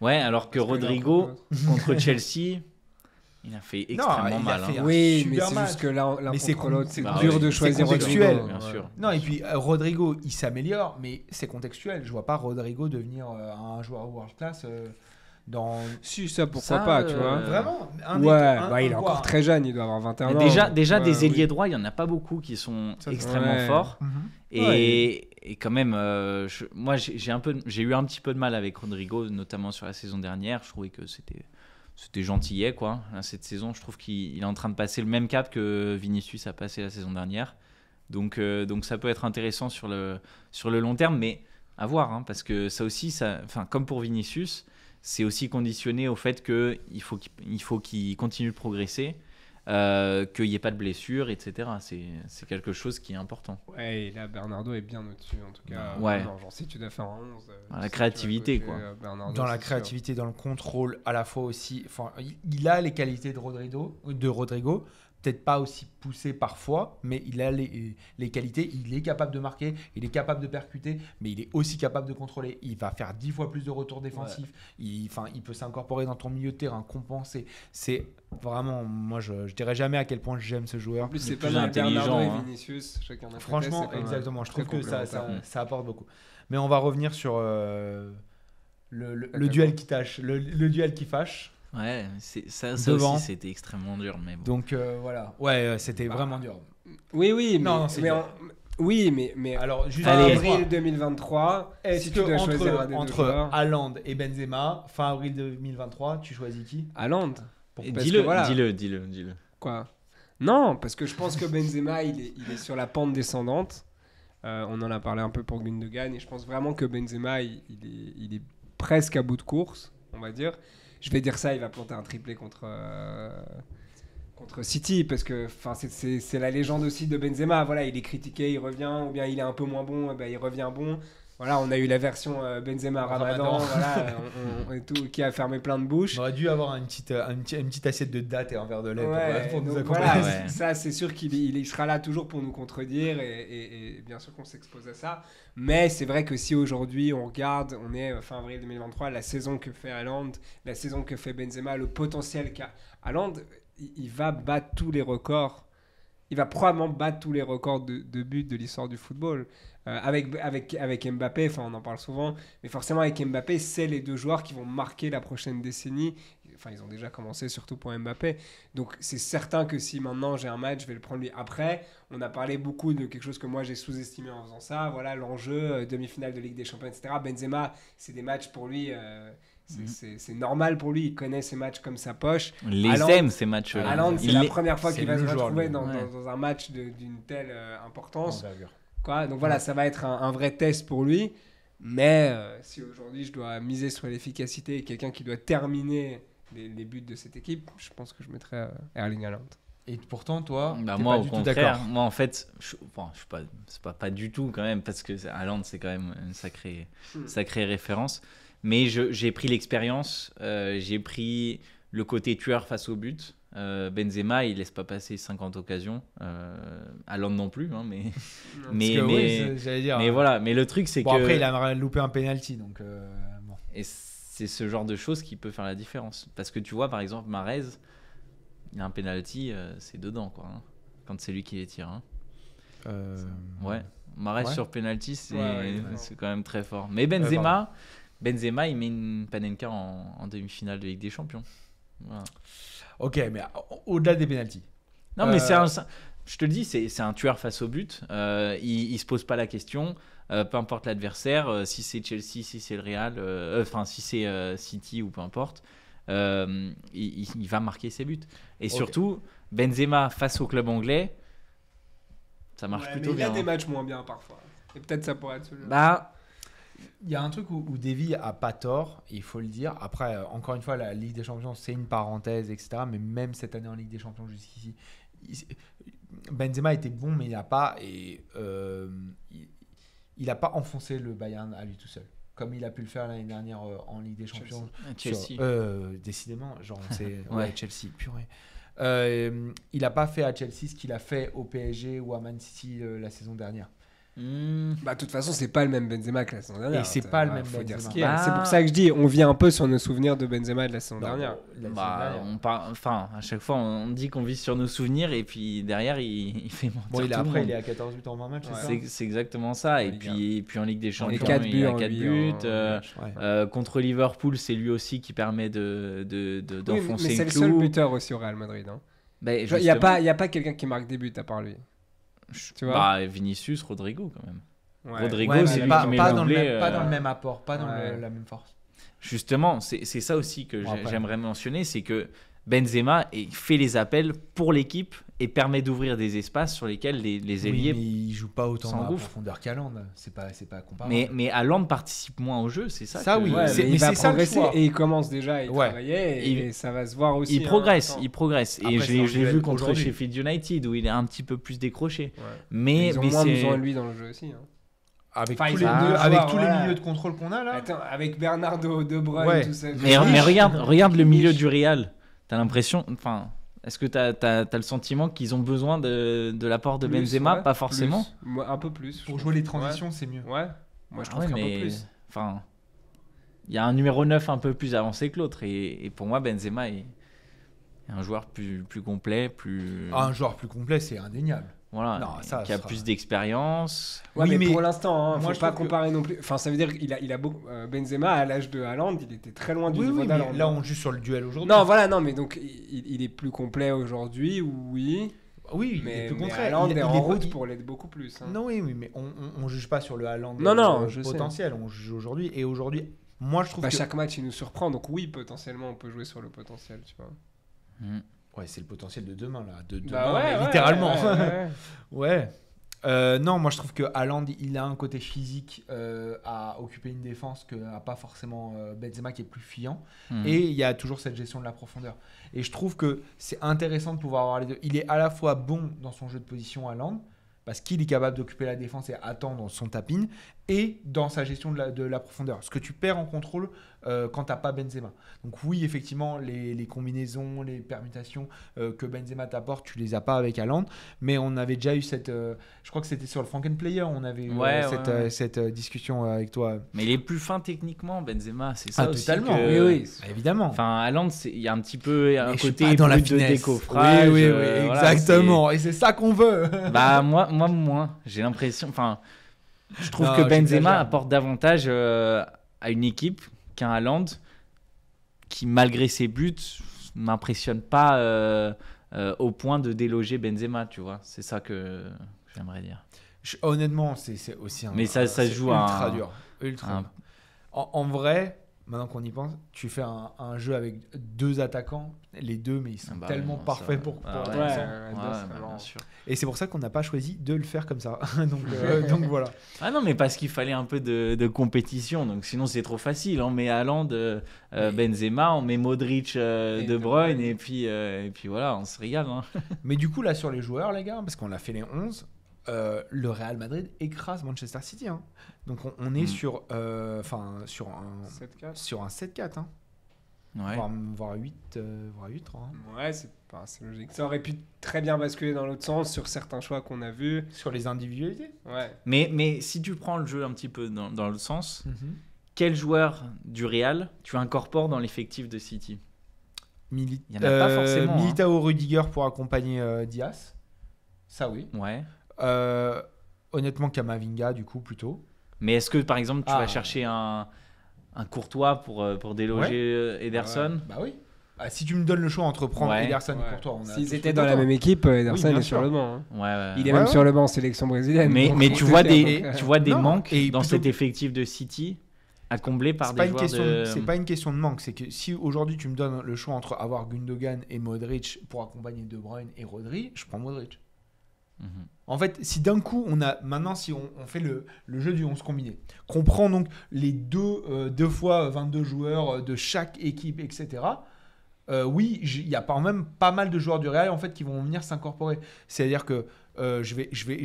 B: Ouais, alors que Rodrigo, contre Chelsea, il a fait extrêmement mal. Hein. Oui, mais c'est
C: juste que là, l'autre, c'est dur de choisir contextuel. sûr.
A: Non, et puis euh, Rodrigo, il s'améliore, mais c'est contextuel. Je vois pas Rodrigo devenir euh, un joueur world class. Euh, dans... Si, ça, pourquoi pas, tu vois. Vraiment Ouais, bah, il est encore très jeune, il doit avoir 21 ans.
B: Déjà, déjà des ailiers droits, il y en a pas beaucoup qui sont extrêmement forts. Mhm. Et, et quand même, moi, j'ai eu un petit peu de mal avec Rodrigo, notamment sur la saison dernière. Je trouvais que c'était c'était gentillet quoi. Hein, cette saison, je trouve qu'il est en train de passer le même cap que Vinicius a passé la saison dernière. Donc, euh, donc ça peut être intéressant sur le, sur le long terme, mais à voir, hein, parce que ça aussi, ça, enfin, comme pour Vinicius, c'est aussi conditionné au fait il faut qu'il faut qu'il continue de progresser euh, qu'il n'y ait pas de blessure, etc. C'est quelque chose qui est important.
C: et là, Bernardo est bien au-dessus, en tout cas. Bah, ouais. Genre, tu dois faire un 11. Euh, euh, dans la créativité, quoi. dans la créativité, dans le
A: contrôle, à la fois aussi. Il, il a les qualités de Rodrigo, de Rodrigo peut-être pas aussi poussé parfois, mais il a les, qualités, il est capable de marquer, il est capable de percuter, mais il est aussi capable de contrôler. Il va faire dix fois plus de retours défensifs, il, il peut s'incorporer dans ton milieu de terrain, compenser. C'est vraiment, moi je, dirais jamais à quel point j'aime ce joueur. En plus, c'est pas un Vinicius, Franchement, exactement, je trouve que ça, ça, apporte beaucoup. Mais on va revenir sur euh,
B: le, duel qui tâche, le duel qui fâche. Ouais, ça, ça aussi, c'était extrêmement dur. Mais Donc euh, voilà, ouais,
A: c'était bah. vraiment dur.
C: Oui,
B: oui, mais, non, oui,
A: mais, mais alors juste allez, avril 2023, est-ce si que tu entre, entre Haaland et Benzema, fin avril 2023, tu choisis qui
C: Haaland. Dis-le, dis-le, dis-le, Quoi Non, parce que je pense que Benzema, il, est, il est sur la pente descendante. Euh, on en a parlé un peu pour Gundogan et je pense vraiment que Benzema, il, est, il est presque à bout de course, on va dire je vais dire ça, il va planter un triplé contre euh, contre City parce que c'est la légende aussi de Benzema voilà il est critiqué il revient ou bien il est un peu moins bon eh ben, il revient bon voilà, on a eu la version euh, Benzema Ramadan, voilà, tout, qui a fermé plein de bouches. On aurait dû avoir une petite, euh, une, petite assiette de date et un verre de lait pour, euh, nous accompagner. Ça, c'est sûr qu'il sera là toujours pour nous contredire et, bien sûr qu'on s'expose à ça. Mais c'est vrai que si aujourd'hui on regarde, on est fin avril 2023, la saison que fait Haaland, la saison que fait Benzema, le potentiel qu'a il, va battre tous les records. Il va probablement battre tous les records de, de buts de l'histoire du football. Euh, avec, avec, avec Mbappé, enfin on en parle souvent, mais forcément avec Mbappé, c'est les deux joueurs qui vont marquer la prochaine décennie. Enfin, ils ont déjà commencé, surtout pour Mbappé. Donc c'est certain que si maintenant j'ai un match, je vais le prendre lui. Après, on a parlé beaucoup de quelque chose que moi j'ai sous-estimé en faisant ça. Voilà, l'enjeu, euh, demi-finale de Ligue des Champions, etc. Benzema, c'est des matchs pour lui. Euh, mm-hmm. c'est normal pour lui, il connaît ses matchs comme sa poche. on les aime ces matchs-là. c'est la première fois qu'il va se retrouver dans, dans, un match d'une telle importance. Donc voilà, ça va être un, vrai test pour lui. Mais euh, si aujourd'hui je dois miser sur l'efficacité et quelqu'un qui doit terminer les, buts de cette équipe, je pense que je mettrais euh,
B: Erling Haaland.
A: Et pourtant, toi, bah, moi, pas
B: du moi en fait, je, pas, c'est pas, du tout quand même, parce que Haaland, c'est quand même une sacrée, hmm. sacrée référence. Mais j'ai pris l'expérience, euh, j'ai pris le côté tueur face au but. Euh, Benzema, il laisse pas passer 50 occasions. Euh, Allende non plus, hein, mais mais mais, hein. voilà. Mais le truc, c'est bon, que après, il
A: a loupé un penalty, donc euh, Et
B: c'est ce genre de choses qui peut faire la différence. Parce que tu vois, par exemple, Marez, il a un penalty, euh, c'est dedans, quoi. Hein, quand c'est lui qui les tire. Hein. Ouais, Marez sur penalty, c'est quand même très fort. Mais Benzema, Benzema, il met une Panenka en, en demi-finale de Ligue des Champions. Voilà. Ok, mais
A: au-delà des pénalties.
B: Non, mais c'est euh, Je te le dis, c'est un tueur face au but. Euh, il, ne se pose pas la question. Euh, peu importe l'adversaire, si c'est Chelsea, si c'est le Real, enfin si c'est City ou peu importe, il, il, va marquer ses buts. Et surtout, Benzema face au club anglais, ça marche plutôt bien. il y a des hein.
C: matchs moins bien parfois. Et peut-être ça pourrait être celui-là. Bah,
A: il y a un truc où, Davy a pas tort, il faut le dire. Après, euh, encore une fois, la Ligue des Champions, c'est une parenthèse, etc. Mais même cette année en Ligue des Champions jusqu'ici, Benzema était bon, mais il n'a pas et euh, il a pas enfoncé le Bayern à lui tout seul, comme il a pu le faire l'année dernière euh, en Ligue des Champions. Chelsea. décidément, genre c'est Chelsea, purée. il n'a pas fait à Chelsea ce qu'il a fait au PSG ou à Man City la saison dernière.
C: Hmm. Bah, de toute façon, c'est pas le même Benzema que la saison dernière. Et c'est hein, pas le même Benzema. Ah. C'est pour ça que je dis, on vit un peu sur nos
B: souvenirs de Benzema de la saison bah, bah, dernière. On par... Enfin, à chaque fois, on dit qu'on vit sur nos souvenirs et puis derrière, il, fait mentir. il après, il est à 14 buts en 20 matchs, c'est exactement ça. Et puis, puis en Ligue des Champions, il a 4 buts. Euh, euh, contre Liverpool, c'est lui aussi qui permet d'enfoncer de, de, mais, c'est le seul
C: buteur aussi au Real Madrid. Hein.
B: Ben, il n'y a pas,
C: pas quelqu'un qui marque des buts à part lui bah,
B: Vinicius, Rodrigo quand même. Rodrigo, c'est pas, dans le même, pas dans le euh, même apport, pas dans la même force. Justement, c'est ça aussi que j'aimerais mentionner, c'est que Benzema il fait les appels pour l'équipe et permet d'ouvrir des espaces sur lesquels les, les ailiers. Oui, il joue pas autant en profondeur qu'Aland,
A: c'est pas c'est pas comparable. Mais
B: mais participe moins au jeu, c'est ça. Ça oui, il va progresser et il commence déjà à travailler et, ça va se voir aussi. Il hein, progresse, il progresse et j'ai vu contre Sheffield United où il est un petit peu plus décroché. Mais, ils ont mais moins besoin de lui dans le jeu aussi. Hein. Avec, tous, les, milieux, de
C: contrôle qu'on a là. avec Bernardo, De Bruyne, tout ça. Mais, regarde, regarde
B: le milieu du Real t'as l'impression. Enfin, est-ce que t'as as, as, le sentiment qu'ils ont besoin de, de l'apport de Benzema Pas forcément.
C: un peu plus. Pour jouer les transitions, c'est mieux. Ouais. Moi, je ah trouve un peu plus.
B: Enfin, il y a un numéro 9 un peu plus avancé que l'autre. Et, pour moi, Benzema est un joueur plus, complet, plus. Ah, un
A: joueur plus complet, c'est indéniable. Voilà, qui a plus
B: d'expérience.
C: mais, pour l'instant, hein, ne faut pas comparer non plus. Enfin, ça veut dire qu'il a, il a beaucoup... Euh, Benzema à l'âge de Haaland, il était très loin du niveau d'Haaland. Là, on joue sur le duel aujourd'hui. Non, voilà, non, mais donc il, est plus complet
A: aujourd'hui, oui. Oui, mais, il est Haaland est en route pour l'être beaucoup plus. Hein. Non, oui, mais on, on, juge pas sur le Haaland non, non, euh, je potentiel. On juge aujourd'hui et aujourd'hui, moi je trouve bah, que chaque match
C: il nous surprend, donc oui, potentiellement on peut jouer sur le potentiel, tu vois.
A: Hmm. Ouais, c'est le potentiel de demain, là. De, bah littéralement. ouais. Euh, non, moi je trouve que Haaland, il a un côté physique euh, à occuper une défense que n'a pas forcément euh, Benzema qui est plus fuyant. Hmm. Et il y a toujours cette gestion de la profondeur. Et je trouve que c'est intéressant de pouvoir avoir les deux. Il est à la fois bon dans son jeu de position Haaland, parce qu'il est capable d'occuper la défense et attendre son tapine et dans sa gestion de la, de la, profondeur. Ce que tu perds en contrôle euh, quand tu n'as pas Benzema. Donc oui, effectivement, les, combinaisons, les permutations euh, que Benzema t'apporte, tu les as pas avec Allende, Mais on avait déjà eu cette... Euh, je crois que c'était sur le Frankenplayer, on
B: avait eu cette,
A: cette discussion avec toi.
B: Mais il est plus fin techniquement, Benzema, c'est ça ah, aussi totalement, oui, oui. évidemment. Enfin, Allende, il y a un petit peu un côté dans la de décoffrage. Oui, oui, oui, exactement. et c'est ça qu'on veut. bah moi, moi moins. J'ai l'impression... Enfin... Je trouve que Benzema apporte davantage euh, à une équipe qu'un Haaland qui, malgré ses buts, m'impressionne pas euh, euh, au point de déloger Benzema, tu vois. C'est ça que j'aimerais dire.
A: honnêtement, c'est aussi un. Mais ça, ça joue ultra dur. Ultra. en, vrai, maintenant qu'on y pense, tu fais un, jeu avec deux attaquants, les deux, mais ils sont ah bah tellement parfaits pour. Ah bah et c'est pour ça qu'on n'a pas choisi de le faire comme ça. Euh, donc, voilà.
B: Ah non, mais parce qu'il fallait un peu de, compétition. Donc sinon, c'est trop facile. On met Haaland, de euh, euh, Benzema, on met Modric, De Bruyne, et puis, voilà, on se regarde. Hein.
A: mais du coup, là, sur les joueurs, les gars, parce qu'on a fait les 11, euh, le Real Madrid écrase Manchester City. Hein. Donc on, est hmm. sur, euh, sur un 7-4. Sur un 7-4 hein. ouais. voire, 8, 3 euh, hein.
C: Ouais, c'est logique. Ça aurait pu très bien basculer dans l'autre sens sur certains choix qu'on a vus. Sur les individualités ouais.
B: mais, mais si tu prends le jeu un petit peu dans, dans l'autre sens, mm-hmm. quel joueur du Real tu incorpores dans l'effectif de City
A: Il euh, Rudiger pour accompagner Diaz. Ça oui. Ouais. Euh, honnêtement, Kamavinga, du coup, plutôt.
B: Mais est-ce que, par exemple, tu vas ah. chercher un, un Courtois pour, euh, pour déloger euh, Ederson ah Bah
A: oui. Ah, si tu me donnes le choix entre prendre Ederson et Courtois, S'ils
C: étaient dans la même équipe, Ederson est sur le banc. Hein. Ouais, Il est même sur le banc en sélection brésilienne. Mais, mais tu, vois
B: des, tu vois des manques dans cet effectif de City à combler par des C'est pas
A: une question de manque. C'est que si aujourd'hui tu me donnes le choix entre avoir Gundogan et Modric pour accompagner De Bruyne et Rodri, je prends Modric. En fait, si d'un coup, on a maintenant, si on, fait le, jeu du 11 combiné, qu'on prend donc les deux, euh, deux fois 22 joueurs euh, de chaque équipe, etc., euh, oui, il y a quand même pas mal de joueurs du Real en fait qui vont venir s'incorporer. C'est-à-dire que je,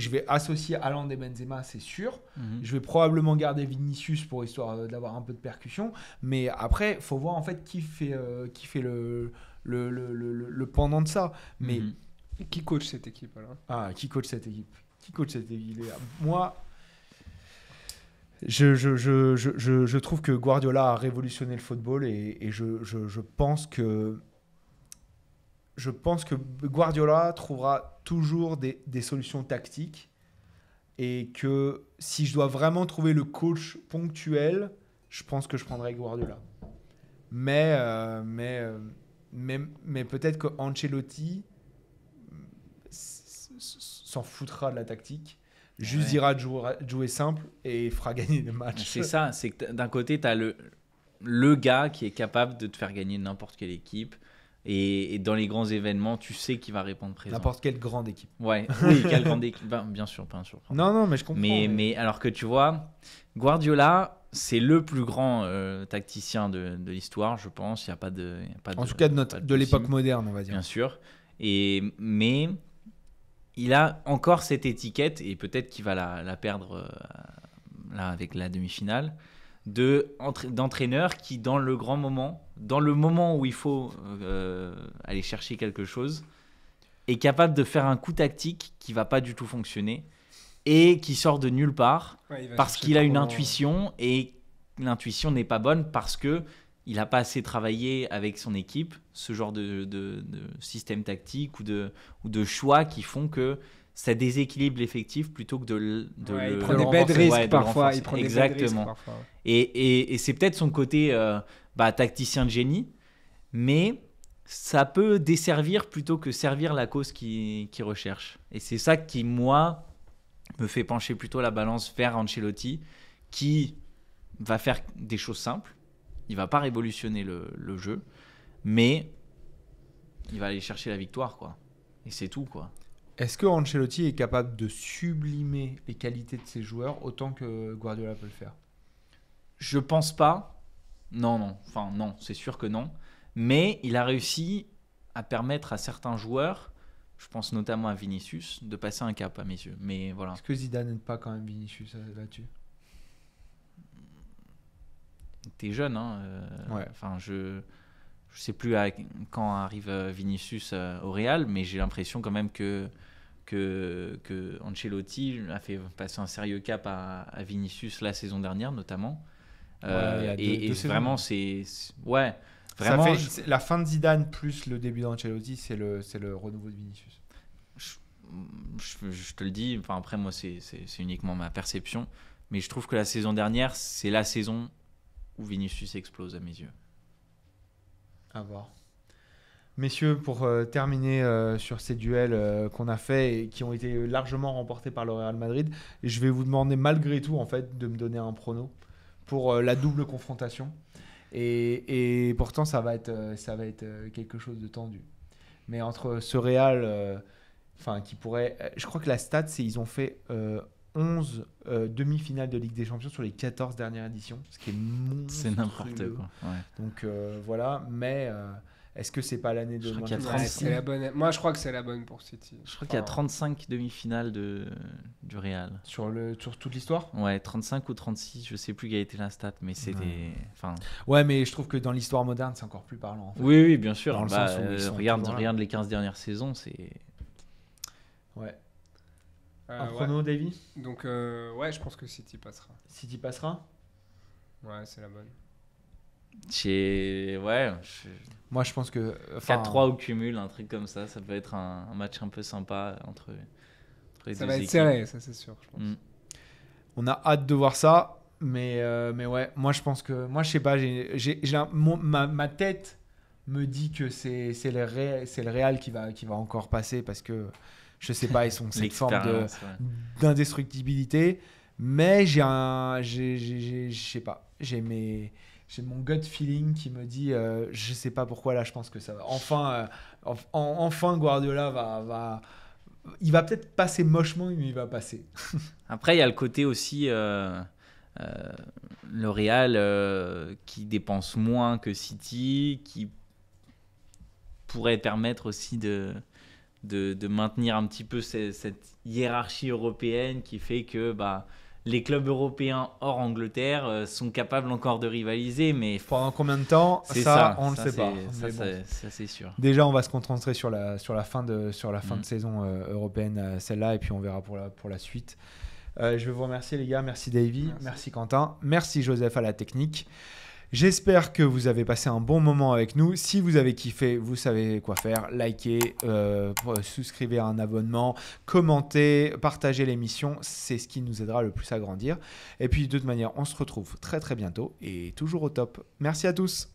A: vais, associer Alain et Benzema, c'est sûr. Mhm. Je vais probablement garder Vinicius pour histoire d'avoir un peu de percussion. Mais après, faut voir en fait qui fait, qui fait le, le, pendant de ça. Mais mhm. Qui coach cette équipe alors Ah, qui coach cette équipe Qui coach cette équipe Moi, je, trouve que Guardiola a révolutionné le football et, je, pense que. Je pense que Guardiola trouvera toujours des, solutions tactiques et que si je dois vraiment trouver le coach ponctuel, je pense que je prendrai Guardiola. Mais, euh, mais, euh, mais, mais peut-être que Ancelotti, s'en foutra de la tactique. Juste ira jouer, simple et fera gagner le match. C'est ça,
B: c'est que d'un côté, tu as le, le gars qui est capable de te faire gagner n'importe quelle équipe. Et, dans les grands événements, tu sais qu'il va répondre présent. N'importe quelle grande équipe. Ouais, oui, quelle grande équipe. Ben, bien sûr, pas sûr. Non, non, mais je comprends. Mais, mais... alors que tu vois, Guardiola, c'est le plus grand euh, tacticien de, de l'histoire, je pense. Il n'y a pas de. en tout cas, de, de l'époque moderne, on va dire. Bien sûr. Et, mais il a encore cette étiquette, et peut-être qu'il va la, perdre euh, là, avec la demi-finale, d'entraîneur qui, dans le grand moment, dans le moment où il faut euh, aller chercher quelque chose, est capable de faire un coup tactique qui va pas du tout fonctionner et qui sort de nulle part parce qu'il a une intuition et l'intuition n'est pas bonne parce que il n'a pas assez travaillé avec son équipe, ce genre de, système tactique ou de, ou de choix qui font que ça déséquilibre l'effectif plutôt que de, le, il prend des bêtes risques parfois il prend exactement et, et, c'est peut-être son côté euh, bah, tacticien de génie mais ça peut desservir plutôt que servir la cause qu'il recherche et c'est ça qui moi me fait pencher plutôt la balance vers Ancelotti qui va faire des choses simples il va pas révolutionner le, jeu, mais il va aller chercher la victoire, quoi. Et c'est tout, quoi. Est-ce que Ancelotti est capable de
A: sublimer les qualités de ses joueurs
B: autant que Guardiola peut le faire Je pense pas. Non, non. Enfin, non, c'est sûr que non. Mais il a réussi à permettre à certains joueurs, je pense notamment à Vinicius, de passer un cap à mes yeux. Mais voilà. Est-ce
A: que Zidane n'aide pas quand même Vinicius euh, là-dessus
B: t'es jeune. Hein, euh, Enfin, je je sais plus quand arrive euh, Vinicius euh, au Real, mais j'ai l'impression quand même que, que, que, Ancelotti a fait passer un sérieux cap à, Vinicius la saison dernière, notamment. et, vraiment, c'est. Ouais, vraiment. La
A: fin de Zidane plus le début d'Ancelotti, c'est le, le renouveau de
B: Vinicius. Je, je, te le dis, enfin, après, moi, c'est uniquement ma perception, mais je trouve que la saison dernière, c'est la saison où Vinicius explose à mes yeux. À voir.
A: Messieurs, pour euh, terminer euh, sur ces duels euh, qu'on a faits et qui ont été largement remportés par le Real Madrid, je vais vous demander malgré tout en fait de me donner un prono pour la double confrontation. Et, pourtant, ça va être, ça va être quelque chose de tendu. Mais entre ce Real, enfin qui pourrait, je crois que la stat, c'est ils ont fait 11 euh, demi-finales de Ligue des Champions sur les 14 dernières éditions, ce qui est monstrueux. C'est n'importe quoi.
B: Donc euh, voilà, mais euh, est-ce que c'est pas l'année
A: de je la bonne... Moi, je crois que c'est
C: la bonne pour City. Je crois qu'il y a
B: 35 demi-finales de... du Real. Sur, le... sur toute l'histoire Ouais, 35 ou 36, je sais plus quelle a été la stat, mais c'était… ouais. Enfin... Ouais, mais je trouve
A: que dans l'histoire moderne, c'est encore plus parlant. Oui, oui, bien sûr. Bah,
B: regarde les 15 dernières saisons, c'est
C: euh, un pronom, Donc, euh, ouais, je pense que City passera. City passera Ouais, c'est la bonne.
B: Ouais. Moi, je pense que. 4-3 au cumul, un truc comme ça, ça peut être un, match un peu sympa entre, les ça Ça va être serré, ça c'est sûr, je pense. Mm.
A: On a hâte de voir ça, mais, euh, mais ouais, moi je pense que. Moi, je sais pas, j'ai ma, ma, tête me dit que c'est le, Real, le Real qui va, qui va encore passer parce que je sais pas, ils sont cette forme d'indestructibilité. Mais j'ai un, je sais pas, j'ai mes j'ai mon gut feeling qui me dit euh, je sais pas pourquoi là je pense que ça va enfin euh, enfin Guardiola va, va il va peut-être passer mochement mais il va passer
B: après il y a le côté aussi euh, euh le Real euh, qui dépense moins que City qui pourrait permettre aussi de de, maintenir un petit peu cette, hiérarchie européenne qui fait que bah, les clubs européens hors Angleterre euh, sont capables encore de rivaliser, mais pendant combien de temps ça, ça, on ne sait pas. Ça, c'est sûr.
A: Déjà, on va se concentrer sur la sur la fin de sur la fin de mm. saison euh, européenne euh, celle-là, et puis on verra pour la pour la suite. je veux vous remercier les gars, merci Davy, merci Quentin, merci Joseph à la technique. J'espère que vous avez passé un bon moment avec nous. Si vous avez kiffé, vous savez quoi faire. Likez, euh, souscrivez à un abonnement, commentez, partagez l'émission. C'est ce qui nous aidera le plus à grandir. Et puis, de toute manière, on se retrouve très très bientôt et toujours au top. Merci à tous.